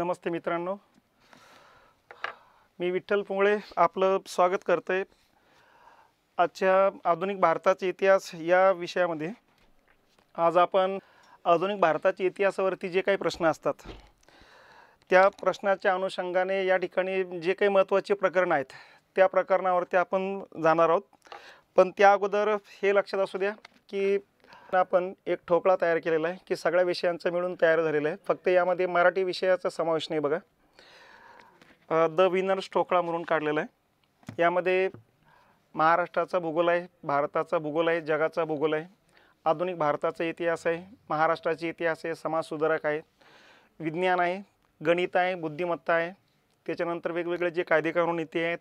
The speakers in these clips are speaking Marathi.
नमस्ते मित्रांनो मी विठ्ठल पोंगळे आपलं स्वागत करते आजच्या आधुनिक भारताचा इतिहास या विषयामध्ये आज आपण आधुनिक भारताच्या इतिहासावरती जे काही प्रश्न असतात त्या प्रश्नाच्या अनुषंगाने या ठिकाणी जे काही महत्त्वाचे प्रकरण आहेत त्या प्रकरणावरती आपण जाणार आहोत पण त्या अगोदर हे लक्षात असू द्या की आपण एक ठोकळा तयार केलेला आहे की सगळ्या विषयांचं मिळून तयार झालेलं आहे फक्त यामध्ये मराठी विषयाचा समावेश नाही बघा द विनर्स ठोकळा म्हणून काढलेला आहे यामध्ये महाराष्ट्राचा भूगोल आहे भारताचा भूगोल आहे जगाचा भूगोल आहे आधुनिक भारताचा इतिहास आहे महाराष्ट्राचा इतिहास आहे समाजसुधारक आहे विज्ञान आहे गणित आहे बुद्धिमत्ता आहे त्याच्यानंतर वेगवेगळे जे कायदे नीती आहेत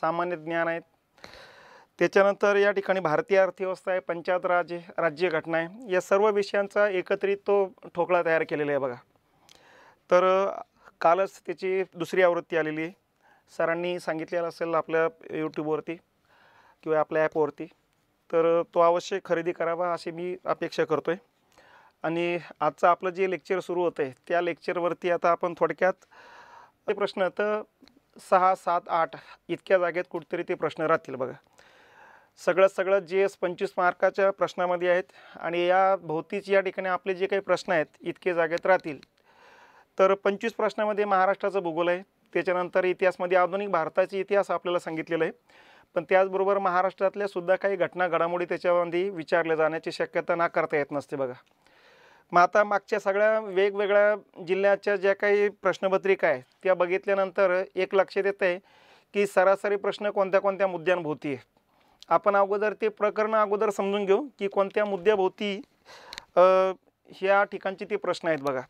सामान्य ज्ञान आहेत त्याच्यानंतर या ठिकाणी भारतीय अर्थव्यवस्था आहे पंचायत राज घटना आहे या सर्व विषयांचा एकत्रित तो ठोकळा तयार केलेला आहे बघा तर कालच त्याची दुसरी आवृत्ती आलेली आहे सरांनी सांगितलेलं असेल आपल्या यूट्यूबवरती किंवा आपल्या ॲपवरती तर तो अवश्य खरेदी करावा अशी मी अपेक्षा करतो आहे आणि आजचं आपलं जे लेक्चर सुरू होतं आहे त्या लेक्चरवरती आता आपण थोडक्यात प्रश्न तर सहा सात आठ इतक्या जागेत कुठेतरी ते प्रश्न राहतील बघा सगळं सगळं जे पंचवीस मार्काच्या प्रश्नामध्ये आहेत आणि या भोवतीच या ठिकाणी आपले जे काही प्रश्न आहेत इतके जागेत राहतील तर पंचवीस प्रश्नामध्ये महाराष्ट्राचं भूगोल आहे त्याच्यानंतर इतिहासमध्ये आधुनिक भारताचा इतिहास आपल्याला सांगितलेला आहे पण त्याचबरोबर महाराष्ट्रातल्या सुद्धा काही घटना घडामोडी त्याच्यामध्ये विचारल्या जाण्याची शक्यता नाकारता येत नसते बघा मग आता मागच्या सगळ्या वेगवेगळ्या जिल्ह्याच्या ज्या काही प्रश्नपत्रिका आहेत त्या बघितल्यानंतर एक लक्षात येतं आहे की सरासरी प्रश्न कोणत्या कोणत्या मुद्द्यांभोवती आहे आपण अगोदर ते प्रकरण अगोदर समजून घेऊ की कोणत्या मुद्द्याभोवती ह्या ठिकाणचे ते प्रश्न आहेत बघा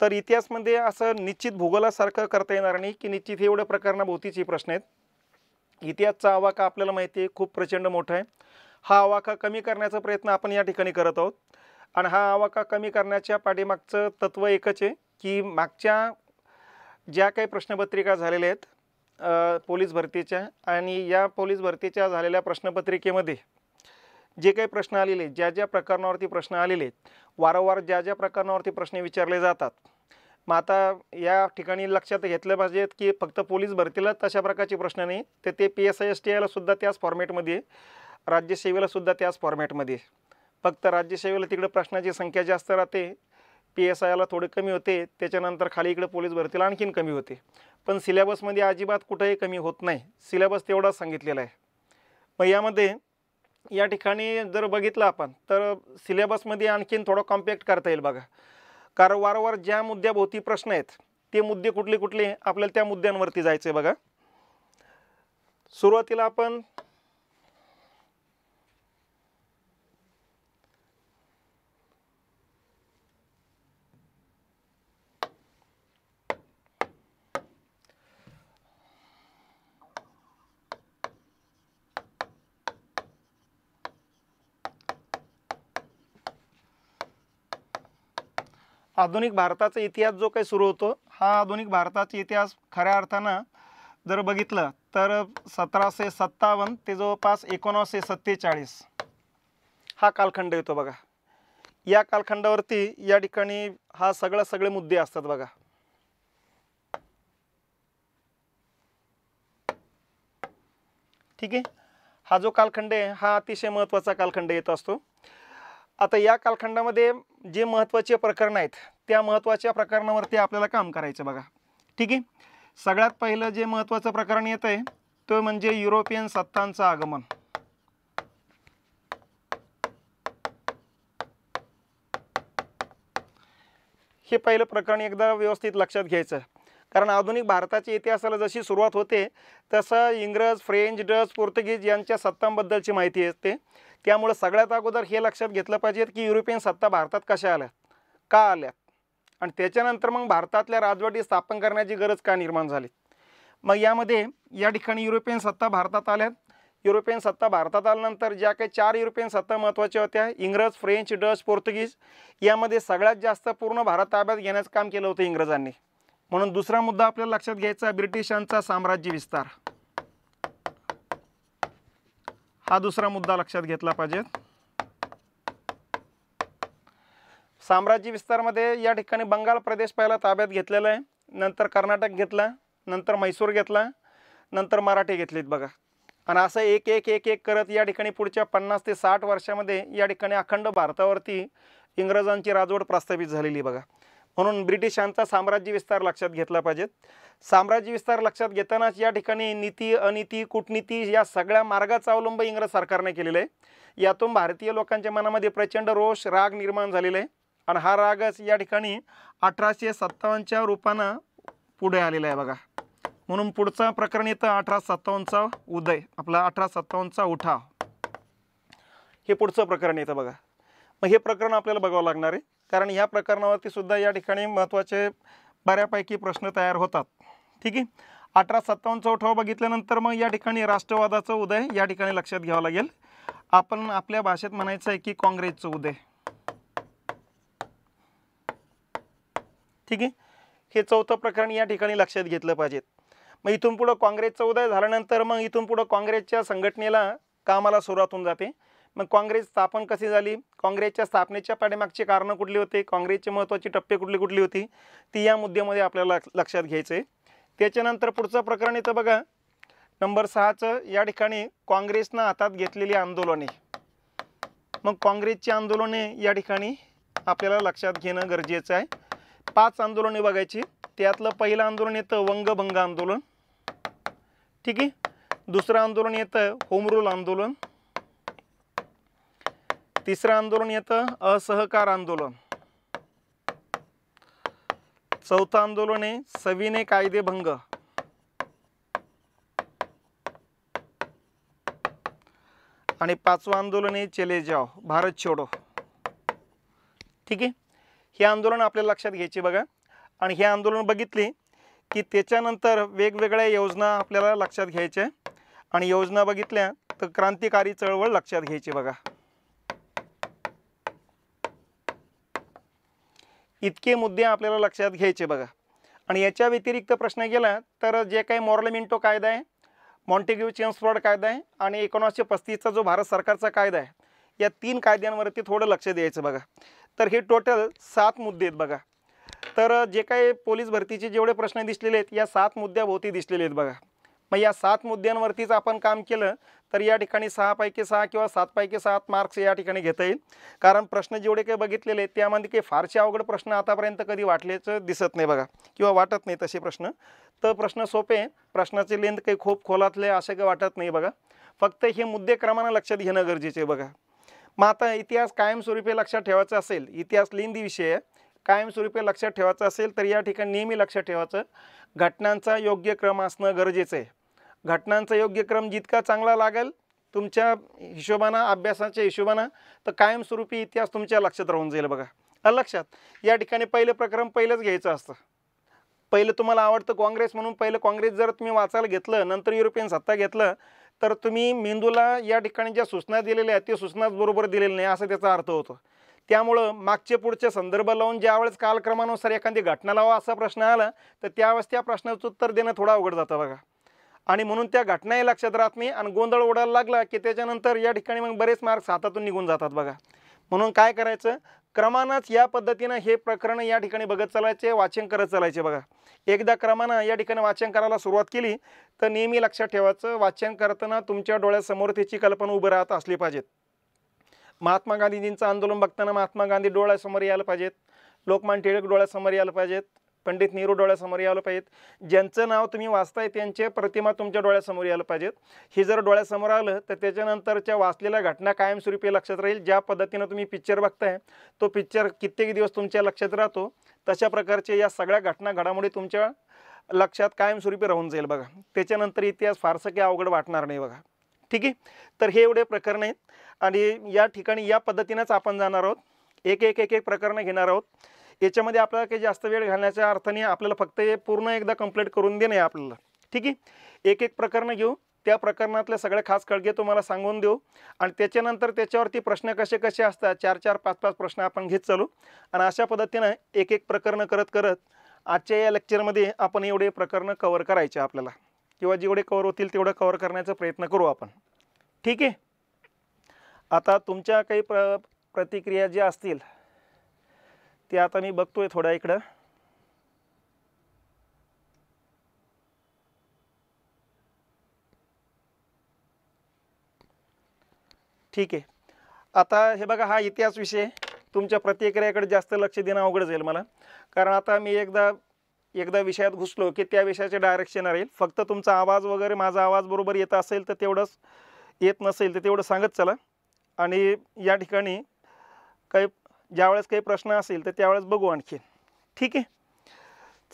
तर इतिहासमध्ये असं निश्चित भूगोलासारखं करता येणार नाही की निश्चित हे एवढ्या प्रकरणाभोवतीचे प्रश्न आहेत इतिहासचा आवाका आपल्याला माहिती आहे खूप प्रचंड मोठा आहे हा आवाका कमी करण्याचा प्रयत्न आपण या ठिकाणी करत आहोत आणि हा आवाका कमी करण्याच्या पाठीमागचं तत्त्व एकच आहे की मागच्या ज्या काही प्रश्नपत्रिका झालेल्या आहेत पोलीस भरतीच्या आणि या पोलीस भरतीच्या झालेल्या प्रश्नपत्रिकेमध्ये जे काही प्रश्न आलेले ज्या ज्या प्रकरणावरती प्रश्न आलेले वारंवार ज्या ज्या प्रकरणावरती प्रश्न विचारले जातात मग आता या ठिकाणी लक्षात घेतलं पाहिजेत की फक्त पोलीस भरतीला तशा प्रकारचे प्रश्न नाही तर ते P S I S T आयलासुद्धा सुद्धा त्याच फॉर्मॅटमध्ये राज्यसेवेलासुद्धा त्याच फॉर्मॅटमध्ये फक्त राज्यसेवेला तिकडे प्रश्नाची संख्या जास्त राहते पी एस आयला थोडे कमी होते त्याच्यानंतर खाली इकडे पोलीस भरतीला आणखीन कमी होते पण सिलेबसमध्ये अजिबात कुठंही कमी होत नाही सिलेबस तेवढाच सांगितलेला आहे मग यामध्ये या ठिकाणी जर बघितलं आपण तर सिलेबसमध्ये आणखीन थोडं कॉम्पॅक्ट करता येईल बघा कारण वारंवार ज्या मुद्द्याभोवती प्रश्न आहेत ते मुद्दे कुठले कुठले आपल्याला त्या मुद्द्यांवरती आहे बघा सुरुवातीला आपण आधुनिक भारताचा इतिहास जो काही सुरू होतो हा आधुनिक भारताचा इतिहास खऱ्या अर्थानं जर बघितलं तर सतराशे सत्तावन्न ते जवळपास एकोणासशे सत्तेचाळीस हा कालखंड येतो बघा या कालखंडावरती या ठिकाणी हा सगळं सगळे मुद्दे असतात बघा ठीक आहे हा जो कालखंड आहे हा अतिशय महत्त्वाचा कालखंड येत असतो आता या कालखंडामध्ये जे महत्त्वाचे प्रकरण आहेत त्या महत्त्वाच्या प्रकरणावरती आपल्याला काम करायचं बघा ठीक आहे सगळ्यात पहिलं जे महत्त्वाचं प्रकरण येत आहे तो म्हणजे युरोपियन सत्तांचं आगमन हे पहिलं प्रकरण एकदा व्यवस्थित लक्षात घ्यायचं कारण आधुनिक भारताच्या इतिहासाला जशी सुरुवात होते तसं इंग्रज फ्रेंच डच पोर्तुगीज यांच्या सत्तांबद्दलची माहिती असते त्यामुळे सगळ्यात अगोदर हे लक्षात घेतलं पाहिजे की युरोपियन सत्ता भारतात कशा आल्या का आल्यात आणि त्याच्यानंतर मग भारतातल्या राजवटी स्थापन करण्याची गरज का निर्माण झाली मग यामध्ये या ठिकाणी युरोपियन सत्ता भारतात आल्यात युरोपियन सत्ता भारतात आल्यानंतर ज्या काही चार युरोपियन सत्ता महत्त्वाच्या होत्या इंग्रज फ्रेंच डच पोर्तुगीज यामध्ये सगळ्यात जास्त पूर्ण भारत ताब्यात घेण्याचं काम केलं होतं इंग्रजांनी म्हणून दुसरा मुद्दा आपल्याला लक्षात घ्यायचा ब्रिटिशांचा साम्राज्य विस्तार हा दुसरा मुद्दा लक्षात घेतला पाहिजे साम्राज्य विस्तारमध्ये या ठिकाणी बंगाल प्रदेश पहिला ताब्यात घेतलेला आहे नंतर कर्नाटक घेतला नंतर म्हैसूर घेतला नंतर मराठी घेतलीत बघा आणि असं एक एक एक एक करत या ठिकाणी पुढच्या पन्नास ते साठ वर्षामध्ये या ठिकाणी अखंड भारतावरती इंग्रजांची राजवट प्रस्थापित झालेली बघा म्हणून ब्रिटिशांचा साम्राज्य विस्तार लक्षात घेतला पाहिजेत साम्राज्य विस्तार लक्षात घेतानाच या ठिकाणी नीती अनिती कूटनीती या सगळ्या मार्गाचा अवलंब इंग्रज सरकारने केलेला आहे यातून भारतीय लोकांच्या मनामध्ये प्रचंड रोष राग निर्माण झालेला आहे आणि हा रागच या ठिकाणी अठराशे सत्तावन्नच्या रूपानं पुढे आलेला आहे बघा म्हणून पुढचं प्रकरण येतं अठरा सत्तावन्नचा उदय आपला अठरा सत्तावन्नचा उठाव हे पुढचं प्रकरण येतं बघा मग हे प्रकरण आपल्याला बघावं लागणार आहे कारण या प्रकरणावरती सुद्धा या ठिकाणी महत्त्वाचे बऱ्यापैकी प्रश्न तयार होतात ठीक आहे अठरा सत्तावन्न उठाव बघितल्यानंतर मग या ठिकाणी राष्ट्रवादाचा उदय या ठिकाणी लक्षात घ्यावं लागेल आपण आपल्या भाषेत म्हणायचं आहे की काँग्रेसचं उदय ठीक आहे हे चौथं प्रकरण या ठिकाणी लक्षात घेतलं पाहिजेत मग इथून पुढं काँग्रेसचं उदय झाल्यानंतर मग इथून पुढं काँग्रेसच्या संघटनेला कामाला सुरुवात होऊन जाते मग काँग्रेस स्थापन कशी झाली काँग्रेसच्या स्थापनेच्या पाठीमागची कारणं कुठली होती काँग्रेसचे महत्त्वाची टप्पे कुठली कुठली होती ती या मुद्द्यामध्ये आपल्याला लक्षात घ्यायचं आहे त्याच्यानंतर पुढचं प्रकरण येतं बघा नंबर सहाचं या ठिकाणी काँग्रेसनं हातात घेतलेली आंदोलने मग काँग्रेसची आंदोलने या ठिकाणी आपल्याला लक्षात घेणं गरजेचं आहे पाच आंदोलने बघायची त्यातलं पहिलं आंदोलन येतं वंगभंग आंदोलन ठीक आहे दुसरं आंदोलन येतं होमरूल आंदोलन तिसरं आंदोलन येतं असहकार आंदोलन चौथं आंदोलन आहे सविने कायदेभंग आणि पाचवं आंदोलन आहे चले जाओ भारत छोडो ठीक आहे हे आंदोलन आपल्याला लक्षात घ्यायचे बघा आणि हे आंदोलन बघितले की त्याच्यानंतर वेगवेगळ्या योजना आपल्याला लक्षात घ्यायच्या आणि योजना बघितल्या तर क्रांतिकारी चळवळ लक्षात घ्यायची बघा इतके मुद्दे आपल्याला लक्षात घ्यायचे बघा आणि याच्या व्यतिरिक्त प्रश्न गेला तर जे काही मिंटो कायदा आहे मॉन्टेग्यू चेन्स फ्रॉड कायदा आहे आणि एकोणीसशे पस्तीसचा जो भारत सरकारचा कायदा आहे या तीन कायद्यांवरती थोडं लक्ष द्यायचं बघा तर हे टोटल सात मुद्दे आहेत बघा तर जे काही पोलीस भरतीचे जेवढे प्रश्न दिसलेले आहेत या सात मुद्द्याभोवती दिसलेले आहेत बघा मग या सात मुद्द्यांवरतीच आपण काम केलं तर या ठिकाणी सहापैकी सहा किंवा सातपैकी सात मार्क्स या ठिकाणी घेता येईल कारण प्रश्न जेवढे काही बघितलेले आहेत त्यामध्ये काही फारसे अवघड प्रश्न आतापर्यंत कधी वाटल्याचं दिसत नाही बघा किंवा वाटत नाही तसे प्रश्न तर प्रश्न सोपे प्रश्नाचे लेंथ काही खूप खोलातले असे काही वाटत नाही बघा फक्त हे मुद्दे क्रमानं लक्षात घेणं गरजेचे आहे बघा मग आता इतिहास कायमस्वरूपी लक्षात ठेवायचा असेल इतिहास लिंदी विषय कायमस्वरूपी लक्षात ठेवायचा असेल तर या ठिकाणी नेहमी लक्षात ठेवायचं घटनांचा योग्य क्रम असणं गरजेचं आहे घटनांचा योग्य क्रम जितका चांगला लागेल तुमच्या हिशोबानं अभ्यासाच्या हिशोबानं तर कायमस्वरूपी इतिहास तुमच्या लक्षात राहून जाईल बघा लक्षात या ठिकाणी पहिलं प्रक्रम पहिलंच घ्यायचं असतं पहिलं तुम्हाला आवडतं काँग्रेस म्हणून पहिलं काँग्रेस जर तुम्ही वाचायला घेतलं नंतर युरोपियन सत्ता घेतलं तर तुम्ही मेंदूला या ठिकाणी ज्या सूचना दिलेल्या आहेत त्या सूचनाच बरोबर दिलेल्या नाही असा त्याचा अर्थ होतो त्यामुळं मागचे पुढचे संदर्भ लावून ज्यावेळेस कालक्रमानुसार एखादी घटना लावा असा प्रश्न आला तर त्यावेळेस त्या प्रश्नाचं उत्तर देणं थोडा अवघड जातं बघा आणि म्हणून त्या घटनाही लक्षात राहत नाही आणि गोंधळ ओढायला लागला की त्याच्यानंतर या ठिकाणी मग बरेच मार्क्स हातातून निघून जातात बघा म्हणून काय करायचं क्रमानच या पद्धतीनं हे प्रकरण या ठिकाणी बघत चालायचे वाचन करत चालायचे बघा एकदा क्रमानं या ठिकाणी वाचन करायला सुरुवात केली तर नेहमी लक्षात ठेवायचं वाचन करताना तुमच्या डोळ्यासमोर त्याची कल्पना उभं राहत असली पाहिजेत महात्मा गांधीजींचं आंदोलन बघताना महात्मा गांधी डोळ्यासमोर यायला पाहिजेत लोकमान टिळक डोळ्यासमोर यायला पाहिजेत पंडित नेहरू डोळ्यासमोर यायला पाहिजेत ज्यांचं नाव तुम्ही वाचताय त्यांचे प्रतिमा तुमच्या डोळ्यासमोर यायला पाहिजेत हे जर डोळ्यासमोर आलं तर त्याच्यानंतरच्या वाचलेल्या घटना कायमस्वरूपी लक्षात राहील ज्या पद्धतीनं तुम्ही पिक्चर बघताय तो पिक्चर कित्येक दिवस तुमच्या लक्षात राहतो तशा प्रकारचे या सगळ्या घटना घडामोडी तुमच्या लक्षात कायमस्वरूपी राहून जाईल बघा त्याच्यानंतर इतिहास फारसं काही अवघड वाटणार नाही बघा ठीक आहे तर हे एवढे प्रकरण आहेत आणि या ठिकाणी या पद्धतीनंच आपण जाणार आहोत एक एक एक एक प्रकरणं घेणार आहोत याच्यामध्ये आपल्याला काही जास्त वेळ घालण्याच्या अर्थाने आपल्याला फक्त हे पूर्ण एकदा कंप्लीट करून देणे आपल्याला ठीक आहे एक एक प्रकरण घेऊ त्या प्रकरणातल्या सगळ्या खास कळगे तुम्हाला सांगून देऊ आणि त्याच्यानंतर त्याच्यावरती प्रश्न कसे कसे असतात चार चार पाच पाच प्रश्न आपण घेत चालू आणि अशा पद्धतीनं एक एक प्रकरणं करत करत आजच्या या लेक्चरमध्ये आपण एवढे प्रकरणं कवर करायचे आपल्याला किंवा जेवढे कवर होतील तेवढं कवर करण्याचा प्रयत्न करू आपण ठीक आहे आता तुमच्या काही प्र प्रतिक्रिया ज्या असतील ते आता मी बघतोय थोडा इकडं ठीक आहे आता हे बघा हा इतिहास विषय तुमच्या प्रतिक्रियाकडे जास्त लक्ष देणं अवघड जाईल मला कारण आता मी एकदा एकदा विषयात घुसलो की त्या विषयाचे डायरेक्शन राहील फक्त तुमचा आवाज वगैरे माझा आवाज बरोबर येत असेल तर तेवढंच येत नसेल तर तेवढं सांगत चला आणि या ठिकाणी काही ज्यावेळेस काही प्रश्न असेल तर त्यावेळेस बघू आणखी ठीक आहे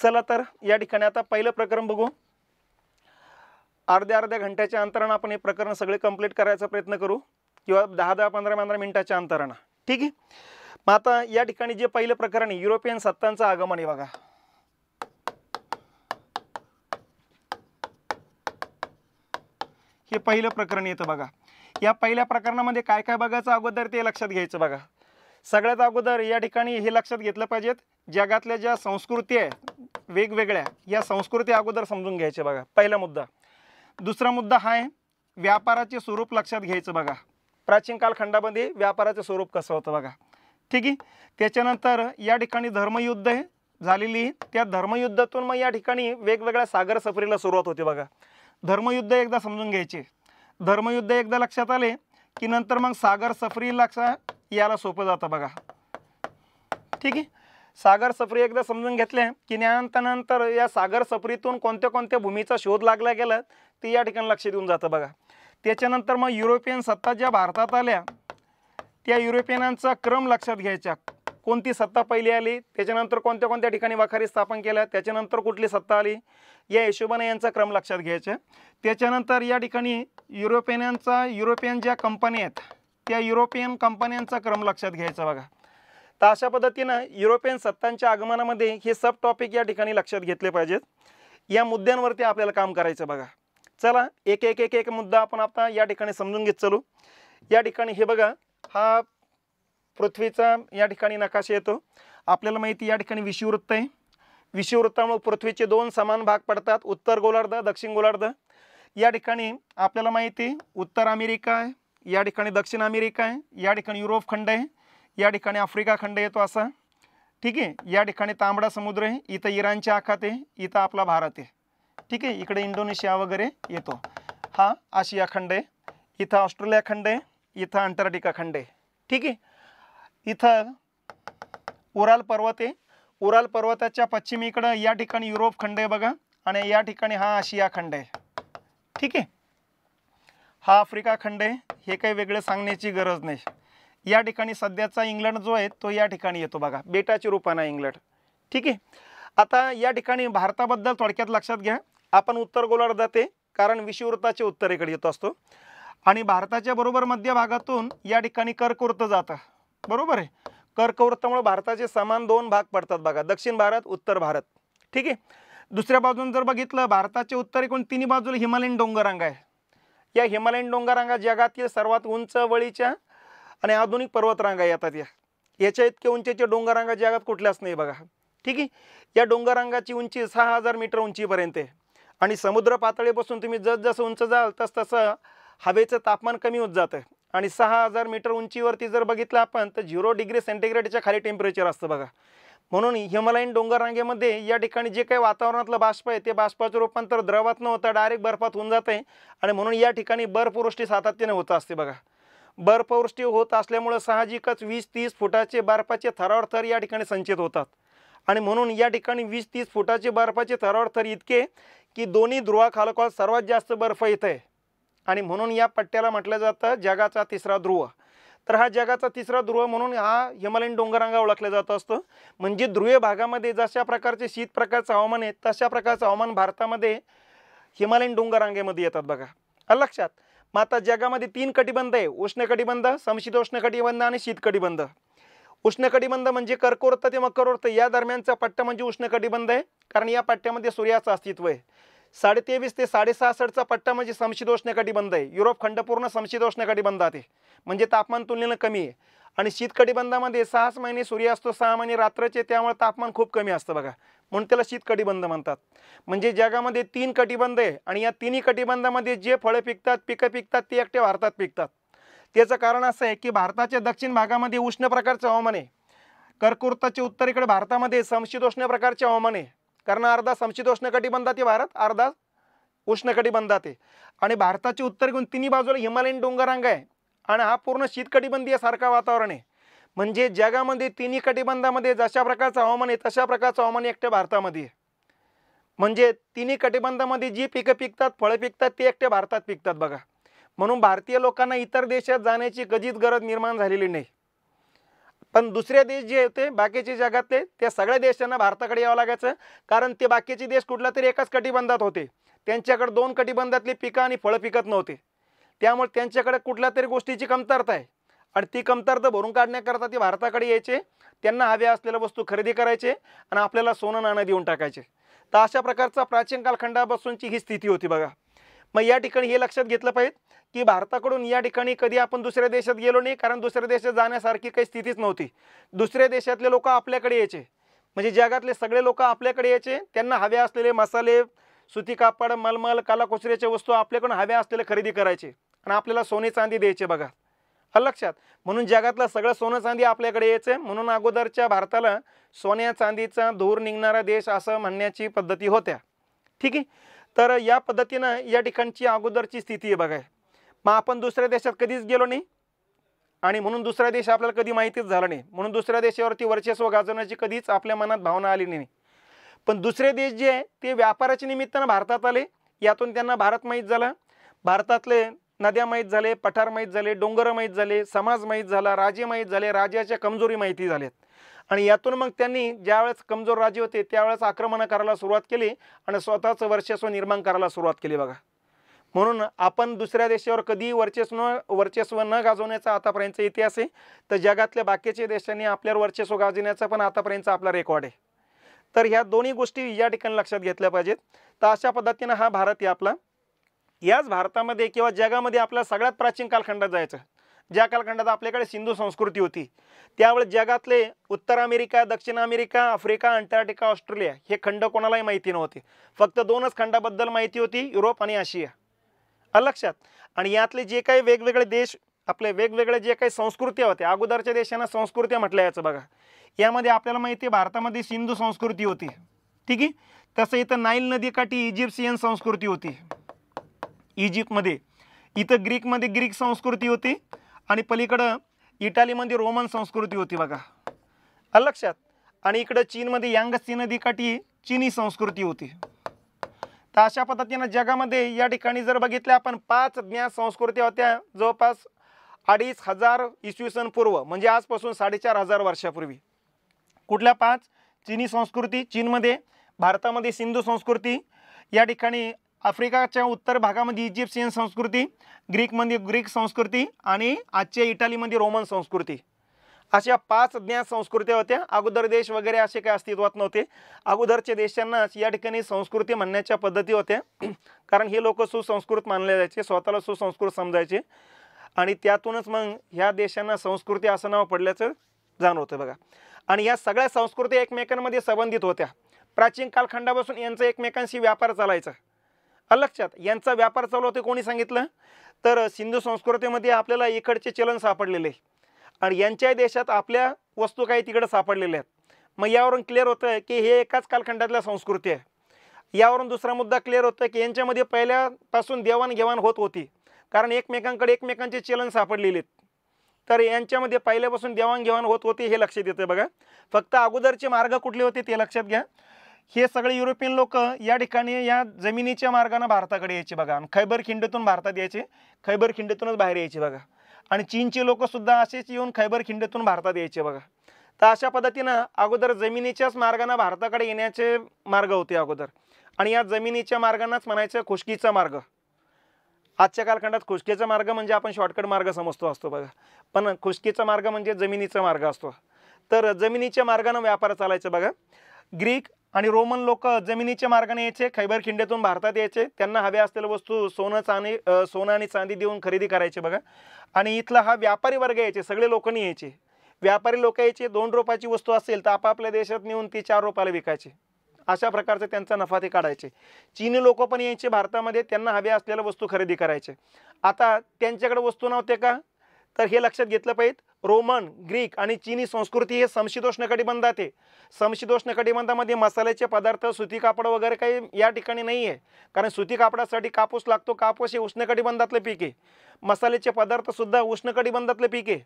चला तर या ठिकाणी आता पहिलं प्रकरण बघू अर्ध्या अर्ध्या घंट्याच्या अंतरानं आपण हे प्रकरण सगळे कंप्लीट करायचा प्रयत्न करू किंवा दहा दहा पंधरा पंधरा मिनिटाच्या अंतरानं ठीक आहे मग आता या ठिकाणी जे पहिलं प्रकरण आहे युरोपियन सत्तांचं आगमन आहे बघा हे पहिलं प्रकरण येतं बघा या पहिल्या प्रकरणामध्ये काय काय बघायचं अगोदर ते लक्षात घ्यायचं बघा सगळ्यात अगोदर या ठिकाणी हे लक्षात घेतलं पाहिजेत जगातल्या ज्या संस्कृती आहेत वेगवेगळ्या या संस्कृती अगोदर समजून घ्यायचे बघा पहिला मुद्दा दुसरा मुद्दा हा आहे व्यापाराचे स्वरूप लक्षात घ्यायचं बघा प्राचीन कालखंडामध्ये व्यापाराचं स्वरूप कसं होतं बघा ठीक आहे त्याच्यानंतर या ठिकाणी धर्मयुद्ध आहे झालेली त्या धर्मयुद्धातून मग या ठिकाणी वेगवेगळ्या सागर सफरीला सुरुवात होते बघा धर्मयुद्ध एकदा समजून घ्यायचे धर्मयुद्ध एकदा लक्षात आले की नंतर मग सागर सफरी लक्षा याला सोपं जातं बघा ठीक आहे सागर सफरी एकदा समजून घेतले की ज्ञानांतनंतर या सागर सफरीतून कोणत्या कोणत्या भूमीचा शोध लागला गेला ते या ठिकाणी लक्ष देऊन जातं बघा त्याच्यानंतर मग युरोपियन सत्ता ज्या भारतात आल्या त्या युरोपियनांचा क्रम लक्षात घ्यायचा कोणती सत्ता पहिली आली त्याच्यानंतर कोणत्या कोणत्या ठिकाणी वाखारी स्थापन केल्या त्याच्यानंतर कुठली सत्ता आली या हिशोबाने यांचा क्रम लक्षात घ्यायचा त्याच्यानंतर या ठिकाणी युरोपियनांचा युरोपियन ज्या कंपन्या आहेत त्या युरोपियन कंपन्यांचा क्रम लक्षात घ्यायचा बघा तर अशा पद्धतीनं युरोपियन सत्तांच्या आगमनामध्ये हे सब टॉपिक या ठिकाणी लक्षात घेतले पाहिजेत या मुद्द्यांवरती आपल्याला काम करायचं बघा चला एक एक एक एक मुद्दा आपण आता या ठिकाणी समजून घेत चालू या ठिकाणी हे बघा हा पृथ्वीचा या ठिकाणी नकाशा येतो आपल्याला माहिती या ठिकाणी विषुवृत्त आहे विषुववृत्तामुळे पृथ्वीचे दोन समान भाग पडतात उत्तर गोलार्ध दक्षिण गोलार्ध या ठिकाणी आपल्याला माहिती उत्तर अमेरिका आहे या ठिकाणी दक्षिण अमेरिका आहे या ठिकाणी युरोप खंड आहे या ठिकाणी आफ्रिका खंड येतो असा ठीक आहे या ठिकाणी तांबडा समुद्र आहे इथं इराणच्या आखात आहे इथं आपला भारत आहे ठीक आहे इकडे इंडोनेशिया वगैरे येतो हा आशिया खंड आहे इथं ऑस्ट्रेलिया खंड आहे इथं अंटार्क्टिका खंड आहे ठीक आहे इथं उराल पर्वत आहे उराल पर्वताच्या पश्चिमेकडं या ठिकाणी युरोप खंड आहे बघा आणि या ठिकाणी हा आशिया खंड आहे ठीक आहे हा आफ्रिका खंड आहे हे काही वेगळं सांगण्याची गरज नाही या ठिकाणी सध्याचा इंग्लंड जो आहे तो या ठिकाणी येतो बघा बेटाची रूपानं इंग्लंड ठीक आहे आता या ठिकाणी भारताबद्दल थोडक्यात लक्षात घ्या आपण उत्तर गोलार्ध जाते कारण विषुवृत्ताच्या उत्तरेकडे येत असतो आणि भारताच्या बरोबर मध्य भागातून या ठिकाणी कर्कवृत्त जातं बरोबर आहे कर्कवृत्तामुळे भारताचे समान दोन भाग पडतात बघा दक्षिण भारत उत्तर भारत ठीक आहे दुसऱ्या बाजून जर बघितलं भारताचे उत्तरेकडून तिन्ही बाजूला हिमालयीन डोंगरांग आहे या हिमालयीन डोंगररांगा जगातील सर्वात उंच वळीच्या आणि आधुनिक पर्वतरांगा येतात या याच्या इतक्या उंचीच्या डोंगररांगा जगात कुठल्याच नाही बघा ठीक आहे या डोंगररांगाची उंची सहा हजार मीटर उंचीपर्यंत आहे आणि समुद्र पातळीपासून तुम्ही जसजसं उंच जाल तस तसं हवेचं तापमान कमी होत जातं आणि सहा हजार मीटर उंचीवरती जर बघितलं आपण तर झिरो डिग्री सेंटीग्रेडच्या खाली टेम्परेचर असतं बघा म्हणून हिमालयीन डोंगर रांगेमध्ये या ठिकाणी जे काही वातावरणातलं बाष्प आहे ते बाष्पाचं रूपांतर द्रवात न होता डायरेक्ट बर्फात होऊन जाते आणि म्हणून या ठिकाणी बर्फवृष्टी सातत्याने होत असते बघा बर्फवृष्टी होत असल्यामुळं साहजिकच वीस तीस फुटाचे बर्फाचे थरावर थर या ठिकाणी संचित होतात आणि म्हणून या ठिकाणी वीस तीस फुटाचे बर्फाचे थरावर थर इतके की दोन्ही ध्रुवाखालोखाल सर्वात जास्त बर्फ येत आहे आणि म्हणून या पट्ट्याला म्हटलं जातं जगाचा तिसरा ध्रुव तर हा जगाचा तिसरा ध्रुव म्हणून हा हिमालयन डोंगरांगा ओळखला जात असतो म्हणजे ध्रुवीय भागामध्ये जशा प्रकारचे शीत प्रकारचं हवामान आहे तशा प्रकारचं हवामान भारतामध्ये हिमालयन डोंगरांगेमध्ये येतात बघा लक्षात मग आता जगामध्ये तीन कटिबंध आहे उष्ण कटिबंध समशीतोष्ण कटिबंध आणि शीत कटिबंध उष्ण कटिबंध म्हणजे कर्कवृत्त ते मकरोर्त या दरम्यानचा पट्टा म्हणजे उष्ण कटिबंध आहे कारण या पट्ट्यामध्ये सूर्याचं अस्तित्व आहे साडे तेवीस ते साडेसहासठचा पट्टा म्हणजे समशीतोष्ण कटिबंध आहे युरोप खंड पूर्ण समशीतोष्ण कटिबंधात आहे म्हणजे तापमान तुलनेनं कमी आहे आणि शीत कटिबंधामध्ये सहाच महिने सूर्य असतो सहा महिने रात्रचे त्यामुळे तापमान खूप कमी असतं बघा म्हणून त्याला शीत कटिबंध म्हणतात म्हणजे जगामध्ये तीन कटिबंध आहे आणि या तिन्ही कटिबंधामध्ये जे फळं पिकतात पिकं पिकतात ती एकट्या भारतात पिकतात त्याचं कारण असं आहे की भारताच्या दक्षिण भागामध्ये उष्ण प्रकारचं हवामान आहे कर्कवृत्ताच्या उत्तरेकडे भारतामध्ये समशीतोष्ण प्रकारचे हवामान आहे कारण अर्धा समशीतोष्ण कटिबंधात आहे भारत अर्धा उष्ण आहे आणि भारताची उत्तर घेऊन तिन्ही बाजूला हिमालयीन डोंगरांग आहे आणि हा पूर्ण शीतकटिबंधीय सारखा वातावरण आहे म्हणजे जगामध्ये तिन्ही कटिबंधामध्ये जशा प्रकारचं हवामान आहे तशा प्रकारचं हवामान एकट्या भारतामध्ये आहे म्हणजे तिन्ही कटिबंधामध्ये जी पिकं पिकतात फळं पिकतात ती एकट्या भारतात पिकतात बघा म्हणून भारतीय लोकांना इतर देशात जाण्याची कधीच गरज निर्माण झालेली नाही पण दुसरे देश जे होते बाकीचे जगातले त्या सगळ्या देशांना भारताकडे यावं लागायचं कारण ते बाकीचे देश कुठला तरी एकाच कटिबंधात होते त्यांच्याकडे दोन कटिबंधातली पिकं आणि फळं पिकत नव्हते त्यामुळे त्यांच्याकडे कुठल्या तरी गोष्टीची कमतरता आहे आणि ती कमतरता भरून काढण्याकरता ते भारताकडे यायचे त्यांना हव्या असलेल्या वस्तू खरेदी करायचे आणि आपल्याला सोनं नाणं देऊन टाकायचे तर अशा प्रकारचा प्राचीन कालखंडापासूनची ही स्थिती होती बघा मग या ठिकाणी हे लक्षात घेतलं पाहिजे की भारताकडून या ठिकाणी कधी आपण दुसऱ्या देशात गेलो नाही कारण दुसऱ्या देशात जाण्यासारखी काही स्थितीच नव्हती दुसऱ्या देशातले लोक आपल्याकडे यायचे म्हणजे जगातले सगळे लोक आपल्याकडे यायचे त्यांना हवे असलेले मसाले सुती कापड मलमल कालाकुसऱ्याच्या वस्तू आपल्याकडून हव्या असलेले खरेदी करायचे आणि आपल्याला सोने चांदी द्यायचे बघा लक्षात म्हणून जगातला सगळं सोनं चांदी आपल्याकडे यायचं म्हणून अगोदरच्या भारताला सोन्या चांदीचा धूर निघणारा देश असं म्हणण्याची पद्धती होत्या ठीक आहे तर या पद्धतीनं या ठिकाणची अगोदरची स्थिती आहे बघा मग आपण दुसऱ्या देशात कधीच गेलो नाही आणि म्हणून दुसरा देश आपल्याला कधी माहितीच झालं नाही म्हणून दुसऱ्या देशावरती वर्चस्व गाजवण्याची कधीच आपल्या मनात भावना आली नाही पण दुसरे देश जे आहे ते व्यापाराच्या निमित्तानं भारतात आले यातून त्यांना भारत माहीत झालं भारतातले नद्या माहीत झाले पठार माहीत झाले डोंगर माहीत झाले समाज माहीत झाला राजे माहीत झाले राजाच्या कमजोरी माहिती झाल्यात आणि यातून मग त्यांनी ज्यावेळेस कमजोर राजे होते त्यावेळेस आक्रमणं करायला सुरुवात केली आणि स्वतःचं वर्चस्व निर्माण करायला सुरुवात केली बघा म्हणून आपण दुसऱ्या देशावर कधीही वर्चस्व वर्चस्व न गाजवण्याचा आतापर्यंतचा इतिहास आहे तर जगातल्या बाकीच्या देशांनी आपल्यावर वर्चस्व गाजवण्याचा पण आतापर्यंत आपला रेकॉर्ड आहे तर ह्या दोन्ही गोष्टी या ठिकाणी लक्षात घेतल्या पाहिजेत तर अशा पद्धतीनं हा भारत आहे आपला याच भारतामध्ये किंवा जगामध्ये आपल्या सगळ्यात प्राचीन कालखंडात जायचं ज्या कालखंडात आपल्याकडे सिंधू संस्कृती होती त्यावेळे जगातले उत्तर अमेरिका दक्षिण अमेरिका आफ्रिका अंटार्क्टिका ऑस्ट्रेलिया हे खंड कोणालाही माहिती नव्हते फक्त दोनच खंडाबद्दल माहिती होती युरोप आणि आशिया लक्षात आणि यातले जे काही वेगवेगळे देश आपले वेगवेगळे जे काही संस्कृत्या होत्या अगोदरच्या देशांना संस्कृत्या म्हटल्या याचं बघा यामध्ये आपल्याला माहिती आहे भारतामध्ये सिंधू संस्कृती होती ठीक आहे तसं इथं नाईल नदीकाठी इजिप्शियन संस्कृती होती इजिप्तमध्ये इथं ग्रीकमध्ये ग्रीक संस्कृती होती आणि पलीकडं इटालीमध्ये रोमन संस्कृती होती बघा लक्षात आणि इकडं चीनमध्ये यांगसी नदीकाठी चीनी संस्कृती होती तर अशा पद्धतीनं जगामध्ये या ठिकाणी जर बघितलं आपण पाच ज्ञान संस्कृती होत्या जवळपास अडीच हजार इसवी सन पूर्व म्हणजे आजपासून साडेचार हजार वर्षापूर्वी कुठल्या पाच चीनी संस्कृती चीनमध्ये भारतामध्ये सिंधू संस्कृती या ठिकाणी आफ्रिकाच्या उत्तर भागामध्ये इजिप्शियन संस्कृती ग्रीकमध्ये ग्रीक संस्कृती आणि आजच्या इटालीमध्ये रोमन संस्कृती अशा पाच ज्ञात संस्कृत्या होत्या अगोदर देश वगैरे असे काही अस्तित्वात नव्हते अगोदरच्या देशांनाच या ठिकाणी संस्कृती म्हणण्याच्या पद्धती होत्या कारण हे लोक सुसंस्कृत मानले जायचे स्वतःला सुसंस्कृत समजायचे आणि त्यातूनच मग ह्या देशांना संस्कृती असं नाव पडल्याचं जाणवतं बघा आणि या सगळ्या संस्कृती एकमेकांमध्ये संबंधित होत्या प्राचीन कालखंडापासून यांचा एकमेकांशी व्यापार चालायचा लक्षात यांचा व्यापार चालू होते कोणी सांगितलं तर सिंधू संस्कृतीमध्ये आपल्याला इकडचे चलन सापडलेले आणि यांच्याही देशात आपल्या वस्तू काही तिकडे सापडलेल्या आहेत मग यावरून क्लिअर होतं की हे एकाच कालखंडातल्या संस्कृती आहे यावरून दुसरा मुद्दा क्लिअर होतं की यांच्यामध्ये पहिल्यापासून देवाणघेवाण होत होती कारण एकमेकांकडे एकमेकांचे चलन सापडलेले आहेत तर यांच्यामध्ये पहिल्यापासून देवाणघेवाण होत होती हे लक्षात येतं बघा फक्त अगोदरचे मार्ग कुठले होते ते लक्षात घ्या हे सगळे युरोपियन लोक या ठिकाणी या जमिनीच्या मार्गाने भारताकडे यायचे बघा आणि खैबर खिंडेतून भारतात यायचे खैबर खिंडेतूनच बाहेर यायचे बघा आणि चीनचे लोकसुद्धा असेच येऊन खैबर खिंडेतून भारतात यायचे बघा तर अशा पद्धतीनं अगोदर जमिनीच्याच मार्गाने भारताकडे येण्याचे मार्ग होते अगोदर आणि या जमिनीच्या मार्गांनाच म्हणायचं खुशकीचा मार्ग आजच्या कालखंडात खुशकीचा मार्ग म्हणजे आपण शॉर्टकट मार्ग समजतो असतो बघा पण खुशकीचा मार्ग म्हणजे जमिनीचा मार्ग असतो तर जमिनीच्या मार्गानं व्यापार चालायचा बघा ग्रीक आणि रोमन लोक जमिनीच्या मार्गाने यायचे खैबर खिंडेतून भारतात यायचे त्यांना हव्या असलेल्या वस्तू सोनं चांदी सोनं आणि चांदी देऊन खरेदी करायचे बघा आणि इथला हा व्यापारी वर्ग यायचे सगळे लोकांनी यायचे व्यापारी लोक यायचे दोन रोपाची वस्तू असेल तर आपापल्या देशात नेऊन ती चार रोपाला विकायचे अशा प्रकारचे त्यांचा नफा ते काढायचे चीनी लोक पण यायचे भारतामध्ये त्यांना हव्या असलेल्या वस्तू खरेदी करायचे आता त्यांच्याकडे वस्तू नव्हते का तर हे लक्षात घेतलं पाहिजे रोमन ग्रीक आणि चीनी संस्कृती हे समशीतोष्ण कटिबंध आहे समशीतोष्ण कटिबंधामध्ये मसाल्याचे पदार्थ सुती कापड वगैरे काही या ठिकाणी नाही आहे कारण सुती कापडासाठी कापूस लागतो कापूस हे उष्ण कटिबंधातलं पीक आहे मसाल्याचे पदार्थसुद्धा उष्ण कटिबंधातलं पीक आहे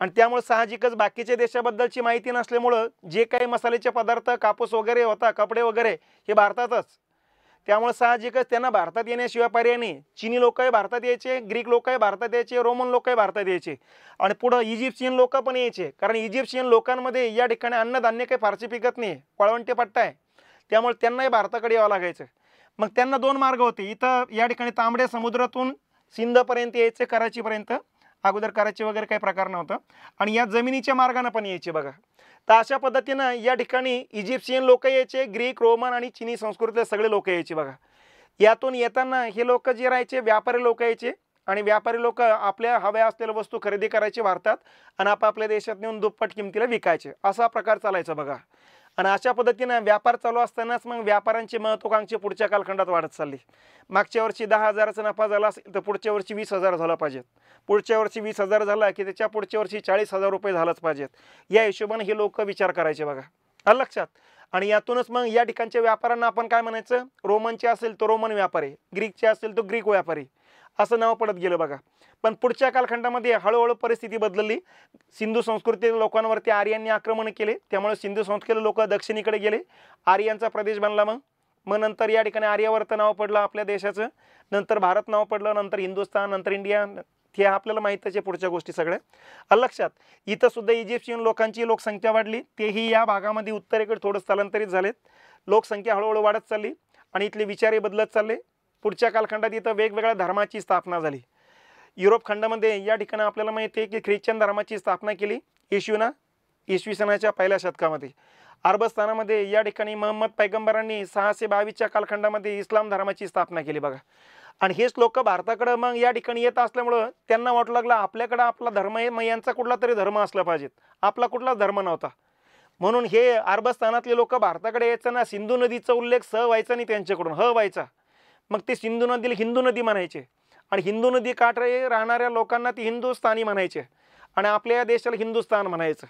आणि त्यामुळे साहजिकच बाकीच्या देशाबद्दलची माहिती नसल्यामुळं जे काही मसाल्याचे पदार्थ कापूस वगैरे होता कपडे वगैरे हे भारतातच त्यामुळे साहजिकच त्यांना भारतात येण्याशिवाय पर्याय नाही चिनी लोकही भारतात यायचे ग्रीक लोकही भारतात यायचे रोमन लोकही भारतात यायचे आणि पुढं इजिप्शियन लोक पण यायचे कारण इजिप्शियन लोकांमध्ये या ठिकाणी अन्नधान्य काही फारसे पिकत नाही पळवंटे पट्टा आहे त्यामुळे त्यांनाही भारताकडे यावं लागायचं मग त्यांना दोन मार्ग होते इथं या ठिकाणी तांबड्या समुद्रातून सिंधपर्यंत यायचे कराचीपर्यंत अगोदर कराची वगैरे काही प्रकार नव्हतं आणि या जमिनीच्या मार्गानं पण यायचे बघा तर अशा पद्धतीनं या ठिकाणी इजिप्शियन लोक यायचे ग्रीक रोमन आणि चिनी संस्कृतीतले सगळे लोक यायचे बघा यातून येताना हे लोक जे राहायचे व्यापारी लोक यायचे आणि व्यापारी लोक आपल्या हव्या असलेल्या वस्तू खरेदी करायचे भारतात आणि आपापल्या देशात नेऊन दुप्पट किमतीला विकायचे असा प्रकार चालायचा बघा आणि अशा पद्धतीनं व्यापार चालू असतानाच मग व्यापाऱ्यांची महत्त्वाकांक्षी पुढच्या कालखंडात वाढत चालली मागच्या वर्षी दहा हजाराचा नफा झाला असेल तर पुढच्या वर्षी वीस हजार झाला पाहिजेत पुढच्या वर्षी वीस हजार झाला की त्याच्या पुढच्या वर्षी चाळीस हजार रुपये झालाच पाहिजेत या हिशोबाने हे लोक विचार करायचे बघा लक्षात आणि यातूनच मग या ठिकाणच्या व्यापाऱ्यांना आपण काय म्हणायचं रोमनचे असेल तर रोमन व्यापारी ग्रीकचे असेल तर ग्रीक व्यापारी असं नाव पडत गेलं बघा पण पुढच्या कालखंडामध्ये हळूहळू परिस्थिती बदलली सिंधू संस्कृती लोकांवरती आर्यांनी आक्रमण केले त्यामुळे सिंधू संस्कृती लोक दक्षिणेकडे गेले आर्यांचा प्रदेश बनला मग मग नंतर या ठिकाणी आर्यावर्त नाव पडलं आपल्या देशाचं नंतर भारत नाव पडलं नंतर हिंदुस्तान नंतर इंडिया हे आपल्याला माहीतच आहे पुढच्या गोष्टी सगळ्या लक्षात इथं सुद्धा इजिप्शियन लोकांची लोकसंख्या वाढली तेही या भागामध्ये उत्तरेकडे थोडं स्थलांतरित झालेत लोकसंख्या हळूहळू वाढत चालली आणि इथले विचारे बदलत चालले पुढच्या कालखंडात इथं वेगवेगळ्या धर्माची स्थापना झाली युरोप खंडामध्ये या ठिकाणी आपल्याला माहिती आहे की ख्रिश्चन धर्माची स्थापना केली येशूना इसवी सणाच्या पहिल्या शतकामध्ये अरबस्थानामध्ये या ठिकाणी महम्मद पैगंबरांनी सहाशे बावीसच्या कालखंडामध्ये इस्लाम धर्माची स्थापना केली बघा आणि हेच लोक भारताकडं मग या ठिकाणी येत असल्यामुळं त्यांना वाटू लागलं आपल्याकडं आपला धर्म आहे मग यांचा कुठला तरी धर्म असला पाहिजेत आपला कुठलाच धर्म नव्हता म्हणून हे अरबस्थानातले लोक भारताकडे यायचं ना सिंधू नदीचा उल्लेख स व्हायचा नाही त्यांच्याकडून ह व्हायचा मग ते सिंधू नदीला हिंदू नदी म्हणायचे आणि हिंदू नदी काठे राहणाऱ्या लोकांना ती हिंदुस्थानी म्हणायचे आणि आपल्या या देशाला हिंदुस्थान म्हणायचं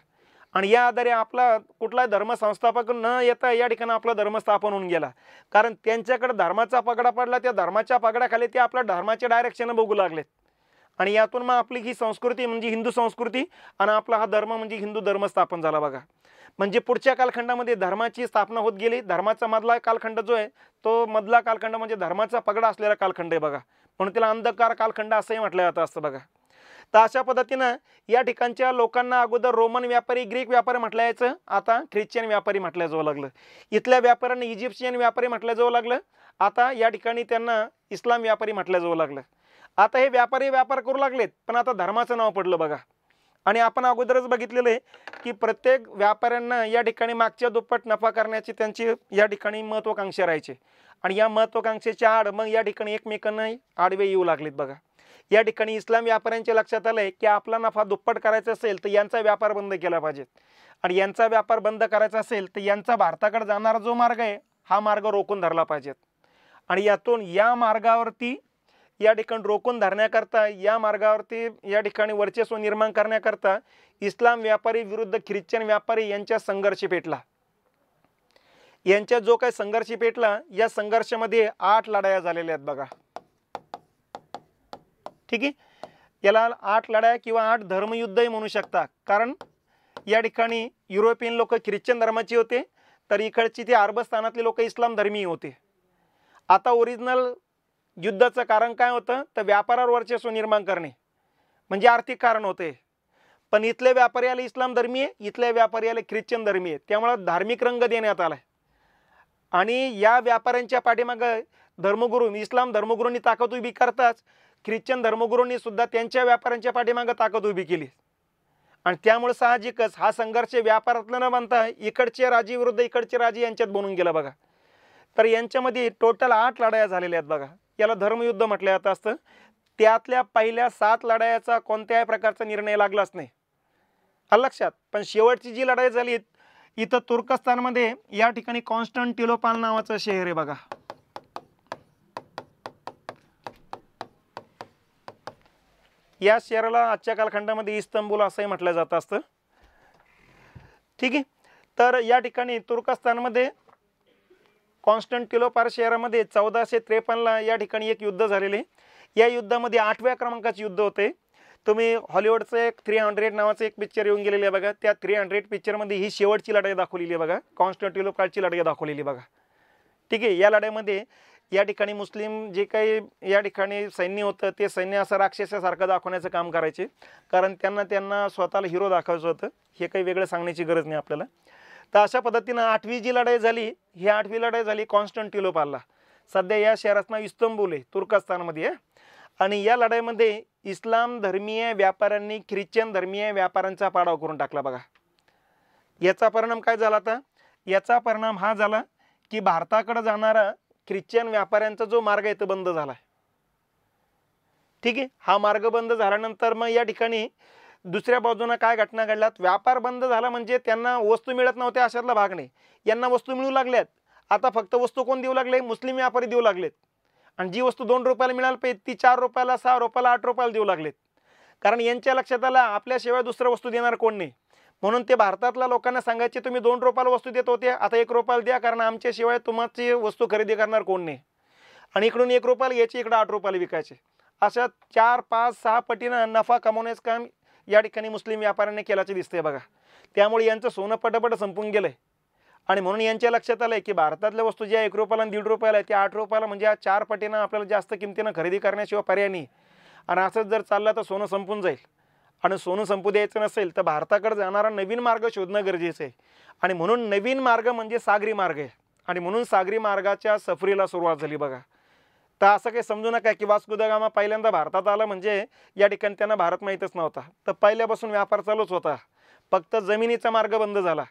आणि या आधारे आपला कुठला धर्मसंस्थापक न येता या ठिकाणी आपला धर्म स्थापन होऊन गेला कारण त्यांच्याकडे धर्माचा पगडा पडला त्या धर्माच्या पगडाखाली ते आपल्या धर्माचे डायरेक्शन बघू लागलेत आणि यातून मग आपली ही संस्कृती म्हणजे हिंदू संस्कृती आणि आपला हा धर्म म्हणजे हिंदू धर्म स्थापन झाला बघा म्हणजे पुढच्या कालखंडामध्ये धर्माची स्थापना होत गेली धर्माचा मधला कालखंड जो आहे तो मधला कालखंड म्हणजे धर्माचा पगडा असलेला कालखंड आहे बघा म्हणून त्याला अंधकार कालखंड असंही म्हटलं जातं असतं बघा तर अशा पद्धतीनं या ठिकाणच्या लोकांना अगोदर रोमन व्यापारी ग्रीक व्यापारी म्हटलं यायचं आता ख्रिश्चन व्यापारी म्हटल्या जाऊ लागलं इथल्या व्यापाऱ्यांना इजिप्शियन व्यापारी म्हटल्या जाऊ लागलं आता या ठिकाणी त्यांना इस्लाम व्यापारी म्हटल्या जाऊ लागलं आता हे व्यापारी व्यापार करू लागलेत पण आता धर्माचं नाव पडलं बघा आणि आपण अगोदरच बघितलेलं आहे की प्रत्येक व्यापाऱ्यांना या ठिकाणी मागच्या दुप्पट नफा करण्याची त्यांची या ठिकाणी महत्त्वाकांक्षा राहायचे आणि या महत्त्वाकांक्षेच्या आड मग या ठिकाणी एकमेकांना आडवे येऊ लागलेत बघा या ठिकाणी इस्लाम व्यापाऱ्यांच्या लक्षात आलं आहे की आपला नफा दुप्पट करायचा असेल तर यांचा व्यापार बंद केला पाहिजे आणि यांचा व्यापार बंद करायचा असेल तर यांचा भारताकडे जाणारा जो मार्ग आहे हा मार्ग रोखून धरला पाहिजेत आणि यातून या मार्गावरती या ठिकाणी रोखून धरण्याकरता या मार्गावरती या ठिकाणी वर्चस्व निर्माण करण्याकरता इस्लाम व्यापारी विरुद्ध ख्रिश्चन व्यापारी यांच्या संघर्ष पेटला यांच्यात जो काही संघर्ष पेटला या संघर्षामध्ये आठ लढाया झालेल्या आहेत बघा ठीक आहे याला आठ लढाया किंवा आठ धर्मयुद्धही म्हणू शकता कारण या ठिकाणी युरोपियन लोक ख्रिश्चन धर्माची होते तर इकडची ते अरबस्थानातले लोक इस्लाम धर्मीय होते आता ओरिजिनल युद्धाचं कारण काय होतं तर व्यापारावर वर्चस्व निर्माण करणे म्हणजे आर्थिक कारण होते पण इथले व्यापारी आले इस्लाम धर्मी आहे इथले व्यापारी आले ख्रिश्चन धर्मी आहे त्यामुळं धार्मिक रंग देण्यात आला आणि या व्यापाऱ्यांच्या पाठीमागं धर्मगुरू इस्लाम धर्मगुरूंनी ताकद उभी करताच ख्रिश्चन धर्मगुरूंनी सुद्धा त्यांच्या व्यापाऱ्यांच्या पाठीमागं ताकद उभी केली आणि त्यामुळे साहजिकच हा संघर्ष व्यापारातलं न बनता इकडचे राजे इकडचे राजे यांच्यात बनून गेला बघा तर यांच्यामध्ये टोटल आठ लढाया झालेल्या आहेत बघा याला धर्मयुद्ध म्हटलं जात असतं त्यातल्या पहिल्या सात लढायाचा कोणत्याही प्रकारचा निर्णय लागलाच नाही हा लक्षात पण शेवटची जी लढाई झाली इथं तुर्कस्तानमध्ये या ठिकाणी कॉन्स्टंट टिलोपाल नावाचं शहर आहे बघा या शहराला आजच्या कालखंडामध्ये इस्तंबुल असंही म्हटलं जात असतं ठीक आहे तर या ठिकाणी तुर्कस्तानमध्ये कॉन्स्टंट शहरामध्ये चौदाशे त्रेपन्नला या ठिकाणी एक युद्ध झालेले या युद्धामध्ये आठव्या क्रमांकाचे युद्ध होते तुम्ही हॉलिवूडचं एक थ्री हंड्रेड नावाचं एक पिक्चर येऊन गेलेलं आहे बघा त्या थ्री हंड्रेड पिक्चरमध्ये ही शेवटची लढाई दाखवलेली आहे बघा कॉन्स्टंटिलोपारची लढाई दाखवलेली बघा ठीक आहे या लढाईमध्ये या ठिकाणी मुस्लिम जे काही या ठिकाणी सैन्य होतं ते सैन्य असं राक्षसासारखं दाखवण्याचं काम करायचे कारण त्यांना त्यांना स्वतःला हिरो दाखवायचं होतं हे काही वेगळं सांगण्याची गरज नाही आपल्याला तर अशा पद्धतीनं आठवी जी लढाई झाली ही आठवी लढाई झाली कॉन्स्टंटिलोपालला सध्या या नाव इस्तंबूल आहे तुर्कस्तानमध्ये आणि या लढाईमध्ये इस्लाम धर्मीय व्यापाऱ्यांनी ख्रिश्चन धर्मीय व्यापाऱ्यांचा पाडाव करून टाकला बघा याचा परिणाम काय झाला आता याचा परिणाम हा झाला की भारताकडे जाणारा ख्रिश्चन व्यापाऱ्यांचा जो मार्ग आहे तो बंद झाला ठीक आहे हा मार्ग बंद झाल्यानंतर मग या ठिकाणी दुसऱ्या बाजूनं काय घटना घडल्यात व्यापार बंद झाला म्हणजे त्यांना वस्तू मिळत नव्हत्या अशातला भाग नाही यांना वस्तू मिळू लागल्यात आता फक्त वस्तू कोण देऊ लागले मुस्लिम व्यापारी देऊ लागलेत आणि जी वस्तू दोन रुपयाला मिळाली पाहिजे ती चार रुपयाला सहा रुपयाला आठ रुपयाला देऊ लागलेत कारण यांच्या लक्षात आला आपल्याशिवाय दुसरं वस्तू देणार कोण नाही म्हणून ते भारतातल्या लोकांना सांगायचे तुम्ही दोन रुपयाला वस्तू देत होते आता एक रुपयाला द्या कारण आमच्याशिवाय तुम्हाची वस्तू खरेदी करणार कोण नाही आणि इकडून एक रुपयाला घ्यायचे इकडं आठ रुपयाला विकायचे अशा चार पाच सहा पटीनं नफा कमवण्याचं काम या ठिकाणी मुस्लिम व्यापाऱ्यांनी केल्याचे दिसते बघा त्यामुळे यांचं सोनं पटपट संपून गेलं आहे आणि म्हणून यांच्या लक्षात आलं आहे की भारतातल्या वस्तू ज्या एक रुपयाला आणि दीड रुपयाला आहे त्या आठ रुपयाला म्हणजे चार पटीनं आपल्याला जास्त किमतीनं खरेदी करण्याशिवाय पर्याय नाही आणि असंच जर चाललं तर सोनं संपून जाईल आणि सोनं संपू द्यायचं नसेल तर भारताकडे जाणारा नवीन मार्ग शोधणं गरजेचं आहे आणि म्हणून नवीन मार्ग म्हणजे सागरी मार्ग आहे आणि म्हणून सागरी मार्गाच्या सफरीला सुरुवात झाली बघा तर असं काही समजू नका की गामा पहिल्यांदा भारतात आला म्हणजे या ठिकाणी त्यांना भारत माहीतच नव्हता तर पहिल्यापासून व्यापार चालूच होता फक्त जमिनीचा मार्ग बंद झाला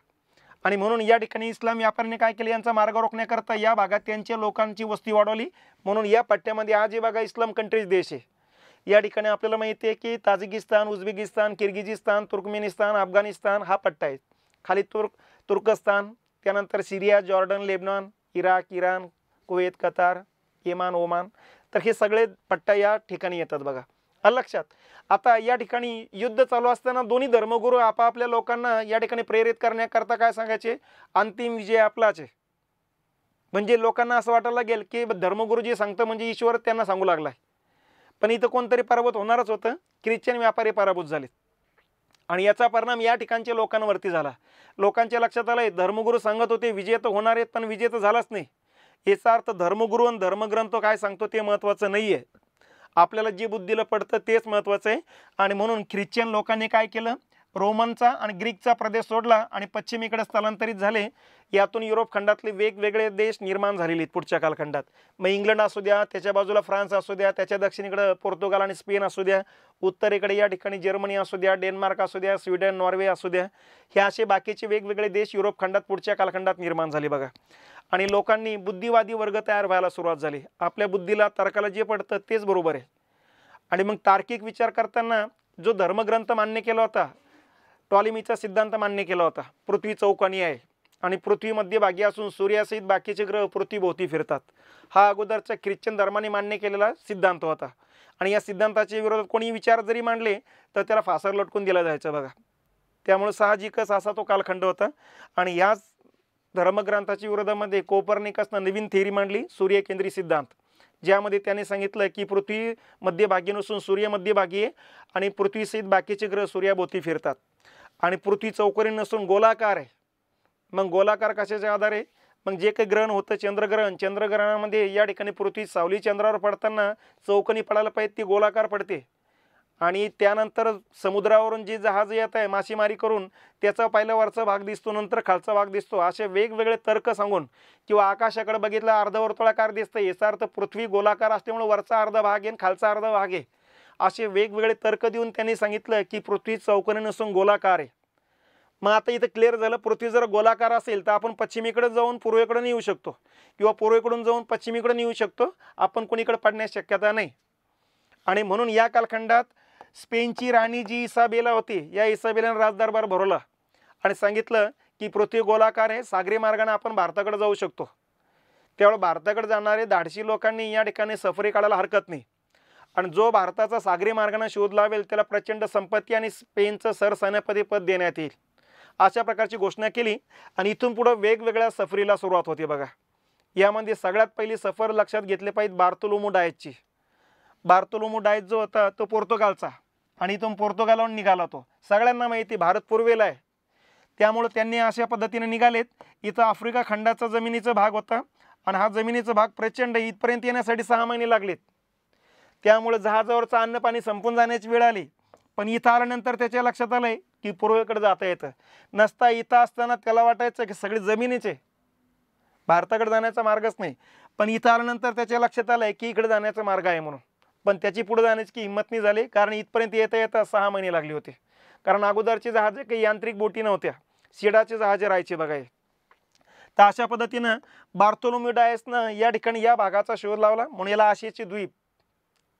आणि म्हणून या ठिकाणी इस्लाम व्यापाऱ्याने काय केलं यांचा मार्ग रोखण्याकरता या भागात त्यांच्या लोकांची वस्ती वाढवली म्हणून या पट्ट्यामध्ये आज हे बघा इस्लाम कंट्रीज देश आहे या ठिकाणी आपल्याला माहिती आहे की Tajikistan Uzbekistan Kyrgyzstan Turkmenistan Afghanistan हा पट्टा आहे खाली तुर्क तुर्कस्तान त्यानंतर Syria Jordan Lebanon Iraq Iran Kuwait Qatar Yemen Oman तर हे सगळे पट्टा या ठिकाणी येतात बघा लक्षात आता या ठिकाणी युद्ध चालू असताना दोन्ही धर्मगुरू आपापल्या लोकांना या ठिकाणी प्रेरित करण्याकरता काय सांगायचे अंतिम विजय आपलाच आहे म्हणजे लोकांना असं वाटायला लागेल की धर्मगुरू जे सांगतं म्हणजे ईश्वर त्यांना सांगू लागला पण इथं कोणतरी पराभूत होणारच होतं ख्रिश्चन व्यापारी पराभूत झालेत आणि याचा परिणाम या ठिकाणच्या लोकांवरती झाला लोकांच्या लक्षात आलं धर्मगुरू सांगत होते विजय तर होणार आहेत पण विजय तर झालाच नाही याचा अर्थ धर्मगुरु आणि धर्मग्रंथ काय सांगतो ते महत्त्वाचं नाही आहे आपल्याला जे बुद्धीला पडतं तेच महत्त्वाचं आहे आणि म्हणून ख्रिश्चन लोकांनी काय केलं रोमनचा आणि ग्रीकचा प्रदेश सोडला आणि पश्चिमेकडे स्थलांतरित झाले यातून युरोप खंडातले वेगवेगळे देश निर्माण झालेले आहेत पुढच्या कालखंडात मग इंग्लंड असू द्या त्याच्या बाजूला फ्रान्स असू द्या त्याच्या दक्षिणेकडे पोर्तुगाल आणि स्पेन असू द्या उत्तरेकडे या ठिकाणी जर्मनी असू द्या डेन्मार्क असू द्या स्वीडन नॉर्वे असू द्या हे असे बाकीचे वेगवेगळे देश युरोप खंडात पुढच्या कालखंडात निर्माण झाले बघा आणि लोकांनी बुद्धिवादी वर्ग तयार व्हायला सुरुवात झाली आपल्या बुद्धीला तर्काला जे पडतं तेच बरोबर आहे आणि मग तार्किक विचार करताना जो धर्मग्रंथ मान्य केला होता टॉलिमीचा सिद्धांत मान्य केला होता पृथ्वी चौकानी आहे आणि पृथ्वी मध्यभागी असून सूर्यासहित बाकीचे ग्रह पृथ्वीभोवती फिरतात हा अगोदरच्या ख्रिश्चन धर्माने मान्य केलेला सिद्धांत होता आणि या सिद्धांताच्या विरोधात कोणी विचार जरी मांडले तर त्याला फासर लटकून दिला जायचं बघा त्यामुळे साहजिकच असा तो कालखंड होता आणि याच धर्मग्रंथाच्या विरोधामध्ये कोपर्निकसनं नवीन थेरी मांडली सूर्यकेंद्री सिद्धांत ज्यामध्ये त्याने सांगितलं की पृथ्वी मध्यभागी नसून सूर्य मध्यभागी आहे आणि पृथ्वीसहित बाकीचे ग्रह सूर्याभोवती फिरतात आणि पृथ्वी चौकरी नसून गोलाकार आहे मग गोलाकार कशाच्या आधारे मग जे काही ग्रहण होतं चंद्रग्रहण चंद्रग्रहणामध्ये या ठिकाणी पृथ्वी सावली चंद्रावर पडताना चौकणी पडायला पाहिजे ती गोलाकार पडते आणि त्यानंतर समुद्रावरून जी जहाज येत आहे मासेमारी करून त्याचा पहिला वरचा भाग दिसतो नंतर खालचा भाग दिसतो असे वेगवेगळे तर्क सांगून किंवा आकाशाकडे बघितला अर्धवर्तुळाकार दिसतं याचा अर्थ पृथ्वी गोलाकार असल्यामुळे वरचा अर्धा भाग आहे आणि खालचा अर्धा भाग आहे असे वेगवेगळे तर्क देऊन त्यांनी सांगितलं की पृथ्वी चौकने नसून गोलाकार आहे मग आता इथं क्लिअर झालं पृथ्वी जर गोलाकार असेल तर आपण पश्चिमेकडे जाऊन पूर्वेकडे येऊ शकतो किंवा पूर्वेकडून जाऊन पश्चिमेकडे येऊ शकतो आपण कोणीकडे पडण्यास शक्यता नाही आणि म्हणून या कालखंडात स्पेनची राणी जी इसाबेला होती या इसाबेलानं राजदरबार भरवला आणि सांगितलं की पृथ्वी गोलाकार आहे सागरी मार्गाने आपण भारताकडे जाऊ शकतो त्यावेळी भारताकडे जाणारे धाडशी लोकांनी या ठिकाणी सफरी काढायला हरकत नाही आणि जो भारताचा सागरी मार्गाने शोध लावेल त्याला प्रचंड संपत्ती आणि स्पेनचं सरसेनापती पद देण्यात येईल अशा प्रकारची घोषणा केली आणि इथून पुढं वेगवेगळ्या सफरीला सुरुवात होती बघा यामध्ये सगळ्यात पहिली सफर लक्षात घेतले पाहिजे बार्तोलोमो डायची बार्तोलोमो डायज जो होता तो पोर्तुगालचा आणि इथून पोर्तुगालावर निघाला तो सगळ्यांना माहिती भारत पूर्वेला आहे त्यामुळं त्यांनी अशा पद्धतीने निघालेत इथं आफ्रिका खंडाचा जमिनीचा भाग होता आणि हा जमिनीचा भाग प्रचंड इथपर्यंत येण्यासाठी सहा महिने लागलेत त्यामुळे जहाजावरचं अन्न पाणी संपून जाण्याची वेळ आली पण इथं आल्यानंतर त्याच्या लक्षात आहे की पूर्वेकडे जाता येतं नसता इथं असताना त्याला वाटायचं की सगळी जमिनीचे भारताकडे जाण्याचा मार्गच नाही पण इथं आल्यानंतर त्याच्या लक्षात आहे की इकडे जाण्याचा मार्ग आहे म्हणून पण त्याची पुढे जाण्याची हिंमत नाही झाली कारण इथपर्यंत येता येता सहा महिने लागले होते कारण अगोदरची जहाजे काही यांत्रिक बोटी नव्हत्या शिडाचे जहाजे राहायचे बघाय तर अशा पद्धतीनं बार्थोलोमी डायसनं या ठिकाणी या भागाचा शोध लावला म्हणून याला आशियाची द्वीप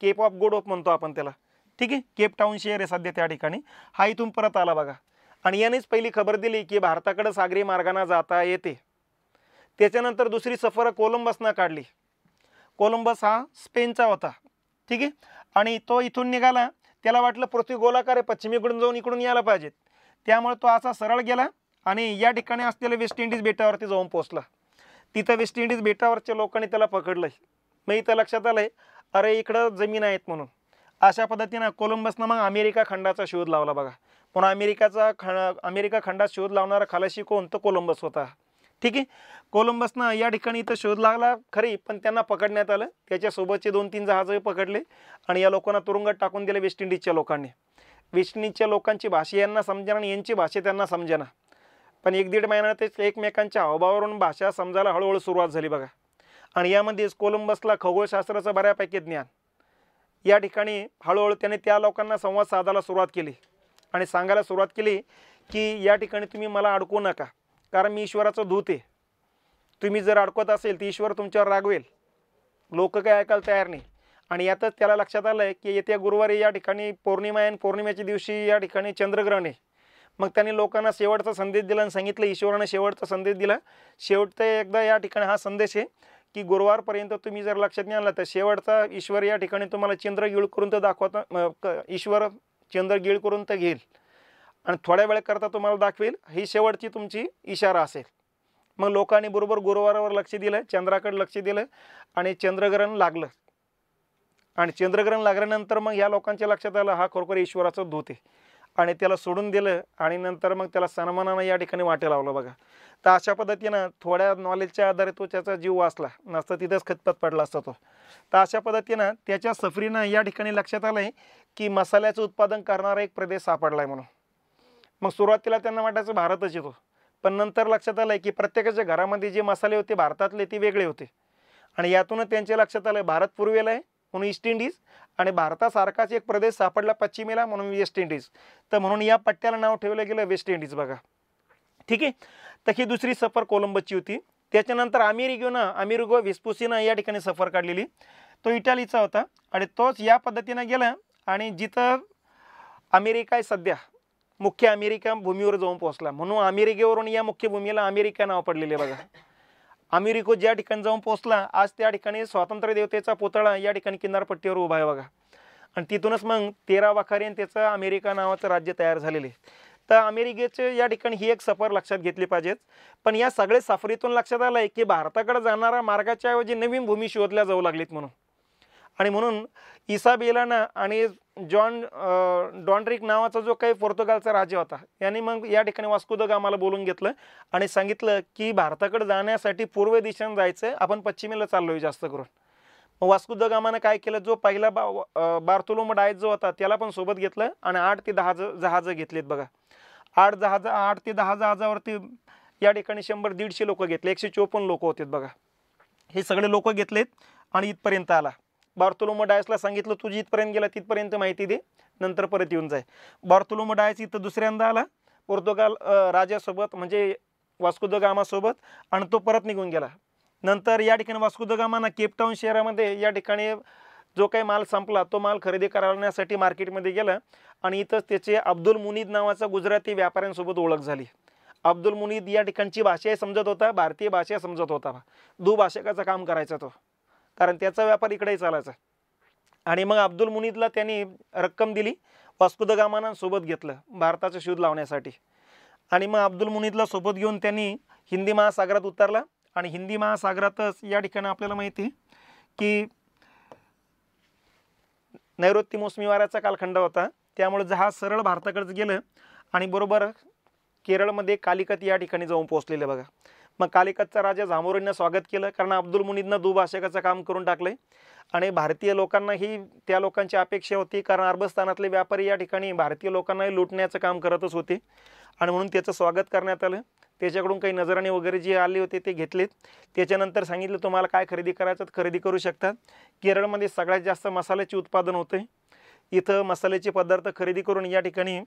केप ऑफ गुड ऑफ म्हणतो आपण त्याला ठीक आहे केप टाऊन शेअर आहे सध्या त्या ठिकाणी हा इथून परत आला बघा आणि यानेच पहिली खबर दिली की भारताकडे सागरी मार्गाने जाता येते त्याच्यानंतर दुसरी सफर कोलंबसनं काढली कोलंबस हा स्पेनचा होता ठीक आहे आणि तो इथून निघाला त्याला वाटलं पृथ्वी गोलाकार आहे पश्चिमेकडून जाऊन इकडून यायला पाहिजेत त्यामुळे तो असा सरळ गेला आणि या ठिकाणी असलेल्या वेस्ट इंडिज बेटावरती जाऊन पोचला तिथं वेस्ट इंडिज बेटावरच्या लोकांनी त्याला पकडलं मग इथं लक्षात आलं आहे अरे इकडं जमीन आहेत म्हणून अशा पद्धतीनं कोलंबसनं मग अमेरिका खंडाचा शोध लावला बघा पण अमेरिकाचा ख अमेरिका खंडात शोध लावणारा खालाशी कोण तो कोलंबस होता ठीक आहे कोलंबसनं या ठिकाणी इथं शोध लागला खरी पण त्यांना पकडण्यात आलं त्याच्यासोबतचे दोन तीन जहाजही पकडले आणि या लोकांना तुरुंगात टाकून दिले वेस्ट इंडिजच्या लोकांनी वेस्ट इंडिजच्या लोकांची भाषा यांना समजेना आणि यांची भाषा त्यांना समजेना पण एक दीड महिन्यात एकमेकांच्या अभावावरून भाषा समजायला हळूहळू सुरुवात झाली बघा आणि यामध्येच कोलंबसला खगोलशास्त्राचं बऱ्यापैकी ज्ञान या ठिकाणी हळूहळू त्याने त्या लोकांना संवाद साधायला सुरुवात केली आणि सांगायला सुरुवात केली की या ठिकाणी तुम्ही मला अडकू नका कारण मी ईश्वराचं दूत आहे तुम्ही जर अडकवत असेल तर ईश्वर तुमच्यावर रागवेल लोक काय ऐकायला तयार नाही आणि यातच त्याला लक्षात आलं आहे की येत्या गुरुवारी या ठिकाणी पौर्णिमा आहे पौर्णिमेच्या दिवशी या ठिकाणी चंद्रग्रहण आहे मग त्यांनी लोकांना शेवटचा संदेश दिला आणि सांगितलं ईश्वरानं शेवटचा संदेश दिला शेवटचा एकदा या ठिकाणी हा संदेश आहे की गुरुवारपर्यंत तुम्ही जर लक्षात नाही आणला तर शेवटचा ईश्वर या ठिकाणी तुम्हाला चंद्र गिळ करून तर दाखवता ईश्वर गिळ करून तर घेईल आणि थोड्या वेळेकरता तुम्हाला दाखवेल ही शेवटची तुमची इशारा असेल मग लोकांनी बरोबर गुरुवारावर लक्ष दिलं चंद्राकडे लक्ष दिलं आणि चंद्रग्रहण लागलं आणि चंद्रग्रहण लागल्यानंतर मग ह्या लोकांच्या लक्षात आलं हा खरोखर ईश्वराचं धूत आहे आणि त्याला सोडून दिलं आणि नंतर मग त्याला सन्मानानं या ठिकाणी वाटे लावलं बघा तर अशा पद्धतीनं थोड्या नॉलेजच्या आधारे तो त्याचा जीव वाचला नसता तिथंच खतपत पडला असतो तो तर अशा पद्धतीनं त्याच्या सफरीनं या ठिकाणी लक्षात आलं आहे की मसाल्याचं उत्पादन करणारा एक प्रदेश सापडला आहे म्हणून मग सुरुवातीला त्यांना वाटायचं भारतच येतो पण नंतर लक्षात आलं आहे की प्रत्येकाच्या घरामध्ये जे मसाले होते भारतातले ते वेगळे होते आणि यातूनच त्यांच्या लक्षात आलं आहे भारत पूर्वेला आहे म्हणून ईस्ट इंडिज आणि भारतासारखाच एक प्रदेश सापडला पश्चिमेला म्हणून वेस्ट इंडिज तर म्हणून या पट्ट्याला नाव ठेवलं गेलं वेस्ट इंडिज बघा ठीक आहे तर ही दुसरी सफर कोलंबची होती त्याच्यानंतर अमेरिकेनं अमेरिको विस्पुसीनं या ठिकाणी सफर काढलेली तो इटालीचा होता आणि तोच या पद्धतीनं गेला आणि जिथं अमेरिका आहे सध्या मुख्य अमेरिका भूमीवर जाऊन पोहोचला म्हणून अमेरिकेवरून या मुख्य भूमीला अमेरिका नाव पडलेले बघा अमेरिको ज्या ठिकाणी जाऊन पोहोचला आज त्या ठिकाणी स्वातंत्र्य देवतेचा पुतळा या ठिकाणी किनारपट्टीवर उभा आहे बघा आणि तिथूनच मग तेरा वाखारी आणि त्याचं अमेरिका नावाचं राज्य तयार झालेले तर अमेरिकेचे या ठिकाणी ही एक सफर लक्षात घेतली पाहिजेत पण या सगळे सफरीतून लक्षात आलं आहे की भारताकडे जाणाऱ्या मार्गाच्या ऐवजी नवीन भूमी शोधल्या जाऊ लागलीत म्हणून आणि म्हणून इसाबेलाना आणि जॉन डॉन्ड्रिक नावाचा जो काही पोर्तुगालचा राजा होता यांनी मग या ठिकाणी वास्को द गामाला बोलून घेतलं आणि सांगितलं की भारताकडे जाण्यासाठी पूर्व दिशेनं जायचं आपण पश्चिमेला चाललोय जास्त करून मग वास्को द गामानं काय केलं जो पहिला बा बार्थोलोम डायज जो होता त्याला पण सोबत घेतलं आणि आठ ते दहा जहाजं घेतलीत बघा आठ जहाज आठ ते दहा जहाजावरती या ठिकाणी शंभर दीडशे लोक घेतले एकशे चोपन्न लोक होते बघा हे सगळे लोक घेतलेत आणि इथपर्यंत आला बार्थोलोमो डायसला सांगितलं तू जिथपर्यंत गेला तिथपर्यंत माहिती दे नंतर परत येऊन जाय बार्थोलोमो डायस इथं दुसऱ्यांदा आला पोर्तुगाल राजासोबत म्हणजे वास्कुद गामासोबत आणि तो परत निघून गेला नंतर या ठिकाणी वास्कुद गामाना केपटाऊन शहरामध्ये या ठिकाणी जो काही माल संपला तो माल खरेदी करण्यासाठी मार्केटमध्ये गेला आणि इथंच त्याचे अब्दुल मुनीद नावाचा गुजराती व्यापाऱ्यांसोबत ओळख झाली अब्दुल मुनीद या ठिकाणची भाषाही समजत होता भारतीय भाषा समजत होता दुभाषकाचं काम करायचा तो कारण त्याचा व्यापार इकडेही चालायचा आणि मग अब्दुल मुनीदला त्यांनी रक्कम दिली वास्कुद गामानांसोबत घेतलं भारताचं शोध लावण्यासाठी आणि मग अब्दुल मुनीदला सोबत घेऊन त्यांनी हिंदी महासागरात उतरला आणि हिंदी महासागरातच या ठिकाणी आपल्याला माहिती आहे की नैऋत्य मोसमी वाऱ्याचा कालखंड होता त्यामुळे जहाज सरळ भारताकडेच गेलं आणि बरोबर केरळमध्ये कालिकत या ठिकाणी जाऊन पोहोचलेलं बघा मग कालिकतचा राजा झामोरीनं स्वागत केलं कारण अब्दुल मुनीदनं दुभाषकाचं काम करून टाकलंय आणि भारतीय लोकांनाही त्या लोकांची अपेक्षा होती कारण अरबस्थानातले व्यापारी या ठिकाणी भारतीय लोकांनाही लुटण्याचं काम करतच होते आणि म्हणून त्याचं स्वागत करण्यात आलं त्याच्याकडून काही नजराने वगैरे जे आले होते ते घेतलेत त्याच्यानंतर सांगितलं तुम्हाला काय खरेदी करायचं खरेदी करू शकतात केरळमध्ये सगळ्यात जास्त मसाल्याचे उत्पादन होते इथं मसाल्याचे पदार्थ खरेदी करून या ठिकाणी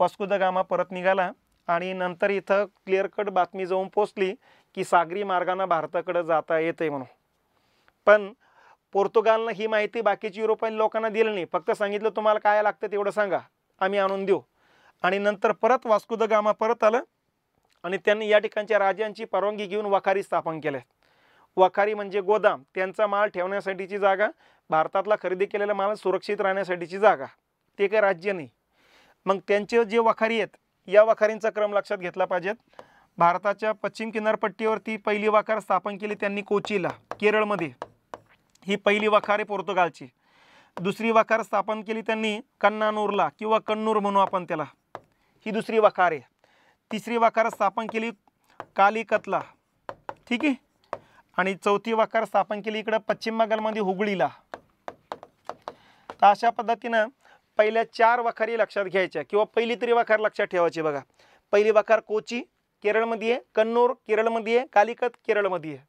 वास्को द गामा परत निघाला आणि नंतर इथं क्लिअर कट बातमी जाऊन पोचली की सागरी मार्गानं भारताकडं जाता येते म्हणून पण पोर्तुगालनं ही माहिती बाकीची युरोपियन लोकांना दिली नाही फक्त सांगितलं तुम्हाला काय लागतं तेवढं सांगा आम्ही आणून देऊ आणि नंतर परत वास्कुद गामा परत आलं आणि त्यांनी या ठिकाणच्या राजांची परवानगी घेऊन वखारी स्थापन केल्या वखारी म्हणजे गोदाम त्यांचा माल ठेवण्यासाठीची जागा भारतातला खरेदी केलेला माल सुरक्षित राहण्यासाठीची जागा ते काही राज्य नाही मग त्यांचे जे वखारी आहेत या वाखारींचा क्रम लक्षात घेतला पाहिजेत भारताच्या पश्चिम किनारपट्टीवरती पहिली वाखार स्थापन केली त्यांनी कोचीला केरळमध्ये ही पहिली वाखार आहे पोर्तुगालची दुसरी वाखार स्थापन केली त्यांनी कन्नानूरला किंवा कन्नूर म्हणू आपण त्याला ही दुसरी वाखार आहे तिसरी वाखार स्थापन केली कालिकतला ठीक आहे आणि चौथी वाखार स्थापन केली इकडं पश्चिम बंगालमध्ये हुगळीला तर अशा पद्धतीनं पहिल्या चार वखारी लक्षात घ्यायच्या किंवा पहिली तरी वखार लक्षात ठेवायची बघा पहिली वखार कोची केरळमध्ये आहे कन्नूर केरळमध्ये आहे कालिकत केरळमध्ये आहे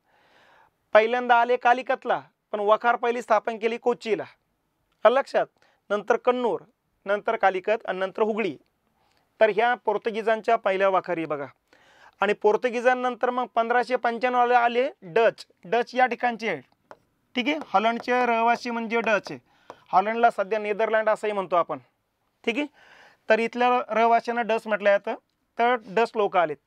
पहिल्यांदा आले कालिकतला पण वखार पहिली स्थापन केली कोचीला लक्षात नंतर कन्नूर नंतर कालिकत आणि नंतर हुगळी तर ह्या पोर्तुगीजांच्या पहिल्या वाखारी बघा आणि पोर्तुगीजांनंतर मग पंधराशे पंच्याण्णवला आले डच डच या ठिकाणचे आहे ठीक आहे हॉलंडचे रहिवासी म्हणजे डच आहे हॉलंडला सध्या नेदरलँड असंही म्हणतो आपण ठीक आहे तर इथल्या रहिवाशांना डस म्हटलं जातं तर डस लोक आलेत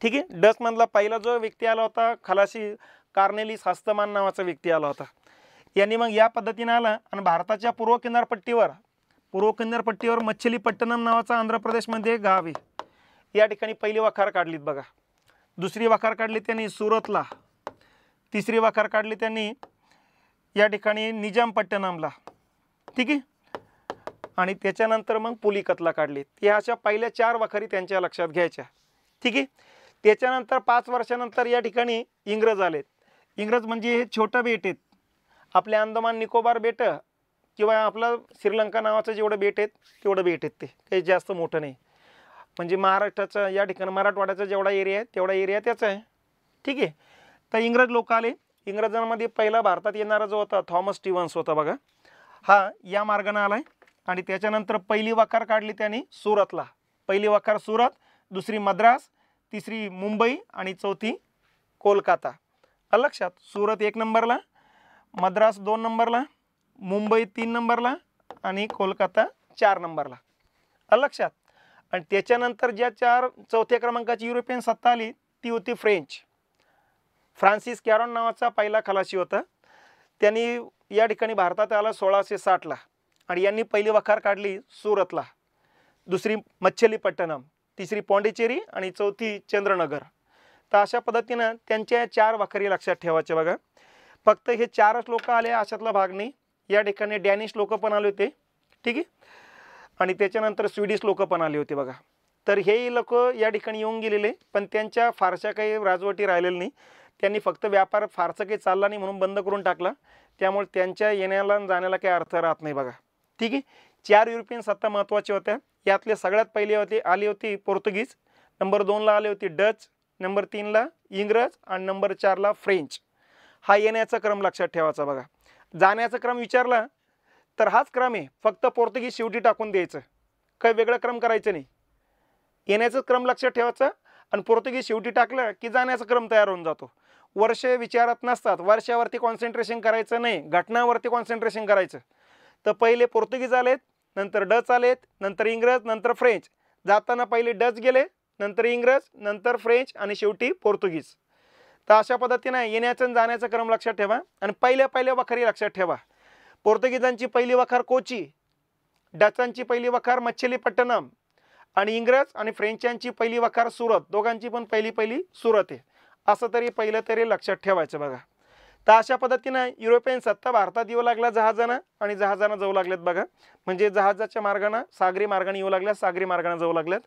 ठीक आहे डसमधला पहिला जो व्यक्ती आला होता खलाशी कार्नेलिस हस्तमान नावाचा व्यक्ती आला होता यांनी मग या पद्धतीने आला आणि भारताच्या पूर्व किनारपट्टीवर पूर्व किनारपट्टीवर मच्छलीपट्टणम नावाचा आंध्र प्रदेशमध्ये गाव आहे या ठिकाणी पहिली वाखार काढलीत बघा दुसरी वाखार काढली त्यांनी सुरतला तिसरी वाखार काढली त्यांनी या ठिकाणी निजामपट्टणमला ठीक आहे आणि त्याच्यानंतर मग पुलिकतला काढले या अशा पहिल्या चार वखरी त्यांच्या लक्षात घ्यायच्या ठीक आहे त्याच्यानंतर पाच वर्षानंतर या ठिकाणी इंग्रज आलेत इंग्रज म्हणजे हे छोटं बेट आहेत आपले अंदमान निकोबार बेट किंवा आपलं श्रीलंका नावाचं जेवढं बेट आहेत तेवढं बेट आहेत ते काही जास्त मोठं नाही म्हणजे महाराष्ट्राचं या ठिकाणी मराठवाड्याचा जेवढा एरिया आहे तेवढा एरिया त्याचा आहे ठीक आहे तर इंग्रज लोक आले इंग्रजांमध्ये पहिला भारतात येणारा जो होता थॉमस स्टीव्हन्स होता बघा हा या मार्गाने आला आहे आणि त्याच्यानंतर पहिली वकार काढली त्यांनी सुरतला पहिली वाकार सुरत दुसरी मद्रास तिसरी मुंबई आणि चौथी कोलकाता लक्षात सुरत एक नंबरला मद्रास दोन नंबरला मुंबई तीन नंबरला आणि कोलकाता चार नंबरला लक्षात आणि त्याच्यानंतर ज्या चार चौथ्या क्रमांकाची युरोपियन सत्ता आली ती होती फ्रेंच फ्रान्सिस कॅरॉन नावाचा पहिला खलाशी होता त्यांनी या ठिकाणी भारतात आला सोळाशे साठला आणि यांनी पहिली वखार काढली सुरतला दुसरी मच्छलीपट्टणम तिसरी पॉंडिचेरी आणि चौथी चंद्रनगर तर अशा पद्धतीनं त्यांच्या चार वखरी लक्षात ठेवायचे बघा फक्त हे चारच लोक आले अशातला भाग नाही या ठिकाणी डॅनिश लोक पण आले होते ठीक आहे आणि त्याच्यानंतर स्वीडिश लोक पण आले होते बघा तर हेही लोक या ठिकाणी येऊन गेलेले पण त्यांच्या फारशा काही राजवटी राहिलेल्या नाही त्यांनी फक्त व्यापार फारसं काही चालला नाही म्हणून बंद करून टाकला त्यामुळे त्यांच्या येण्याला जाण्याला काही अर्थ राहत नाही बघा ठीक आहे चार युरोपियन सत्ता महत्त्वाच्या होत्या यातले सगळ्यात पहिले होते आली होती पोर्तुगीज नंबर दोनला आली होती डच नंबर तीनला इंग्रज आणि नंबर चारला फ्रेंच हा येण्याचा क्रम लक्षात ठेवायचा बघा जाण्याचा क्रम विचारला तर हाच क्रम आहे फक्त पोर्तुगीज शेवटी टाकून द्यायचं काही वेगळा क्रम करायचं नाही येण्याचा क्रम लक्षात ठेवायचा आणि पोर्तुगीज शेवटी टाकलं की जाण्याचा क्रम तयार होऊन जातो वर्षे विचारत नसतात वर्षावरती कॉन्सन्ट्रेशन करायचं नाही घटनावरती कॉन्सन्ट्रेशन करायचं तर पहिले पोर्तुगीज आलेत नंतर डच आलेत नंतर इंग्रज नंतर फ्रेंच जाताना पहिले डच गेले नंतर इंग्रज नंतर फ्रेंच आणि शेवटी पोर्तुगीज तर अशा पद्धतीने येण्याचं आणि जाण्याचा क्रम लक्षात ठेवा आणि पहिल्या पहिल्या वखारी लक्षात ठेवा पोर्तुगीजांची पहिली वखार कोची डचांची पहिली वखार मच्छलीपट्टनम आणि इंग्रज आणि फ्रेंचांची पहिली वखार सुरत दोघांची पण पहिली पहिली सुरत आहे असं तरी पहिलं तरी लक्षात ठेवायचं बघा तर अशा पद्धतीनं युरोपियन सत्ता भारतात येऊ लागल्या जहाजानं आणि जहाजानं जाऊ लागल्यात बघा म्हणजे जहाजाच्या मार्गानं सागरी मार्गाने येऊ लागल्यात सागरी मार्गानं जाऊ लागल्यात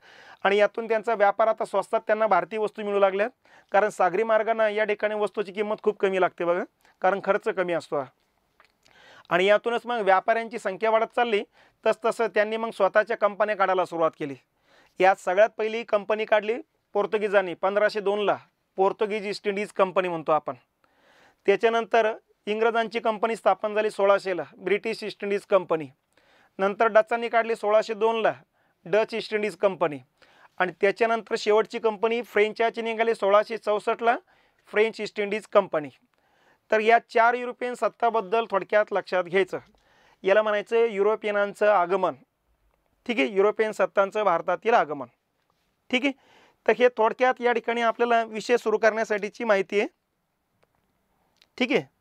आणि यातून त्यांचा व्यापार आता स्वस्तात त्यांना भारतीय वस्तू मिळू लागल्यात कारण सागरी मार्गानं या ठिकाणी वस्तूची किंमत खूप कमी लागते बघा कारण खर्च कमी असतो आणि यातूनच मग व्यापाऱ्यांची संख्या वाढत चालली तस तसं त्यांनी मग स्वतःच्या कंपन्या काढायला सुरुवात केली यात सगळ्यात पहिली कंपनी काढली पोर्तुगीजांनी पंधराशे दोनला पोर्तुगीज ईस्ट इंडीज कंपनी म्हणतो आपण त्याच्यानंतर इंग्रजांची कंपनी स्थापन झाली सोळाशेला ब्रिटिश ईस्ट इंडीज कंपनी नंतर डचांनी काढली सोळाशे दोनला डच ईस्ट इंडीज कंपनी आणि त्याच्यानंतर शेवटची कंपनी फ्रेंचाची निघाली सोळाशे चौसष्टला फ्रेंच ईस्ट इंडीज कंपनी तर या चार युरोपियन सत्ताबद्दल थोडक्यात लक्षात घ्यायचं याला म्हणायचं युरोपियनांचं आगमन ठीक आहे युरोपियन सत्तांचं भारतातील आगमन ठीक आहे तर हे थोडक्यात या ठिकाणी आपल्याला विषय सुरू करण्यासाठीची माहिती आहे ठीक आहे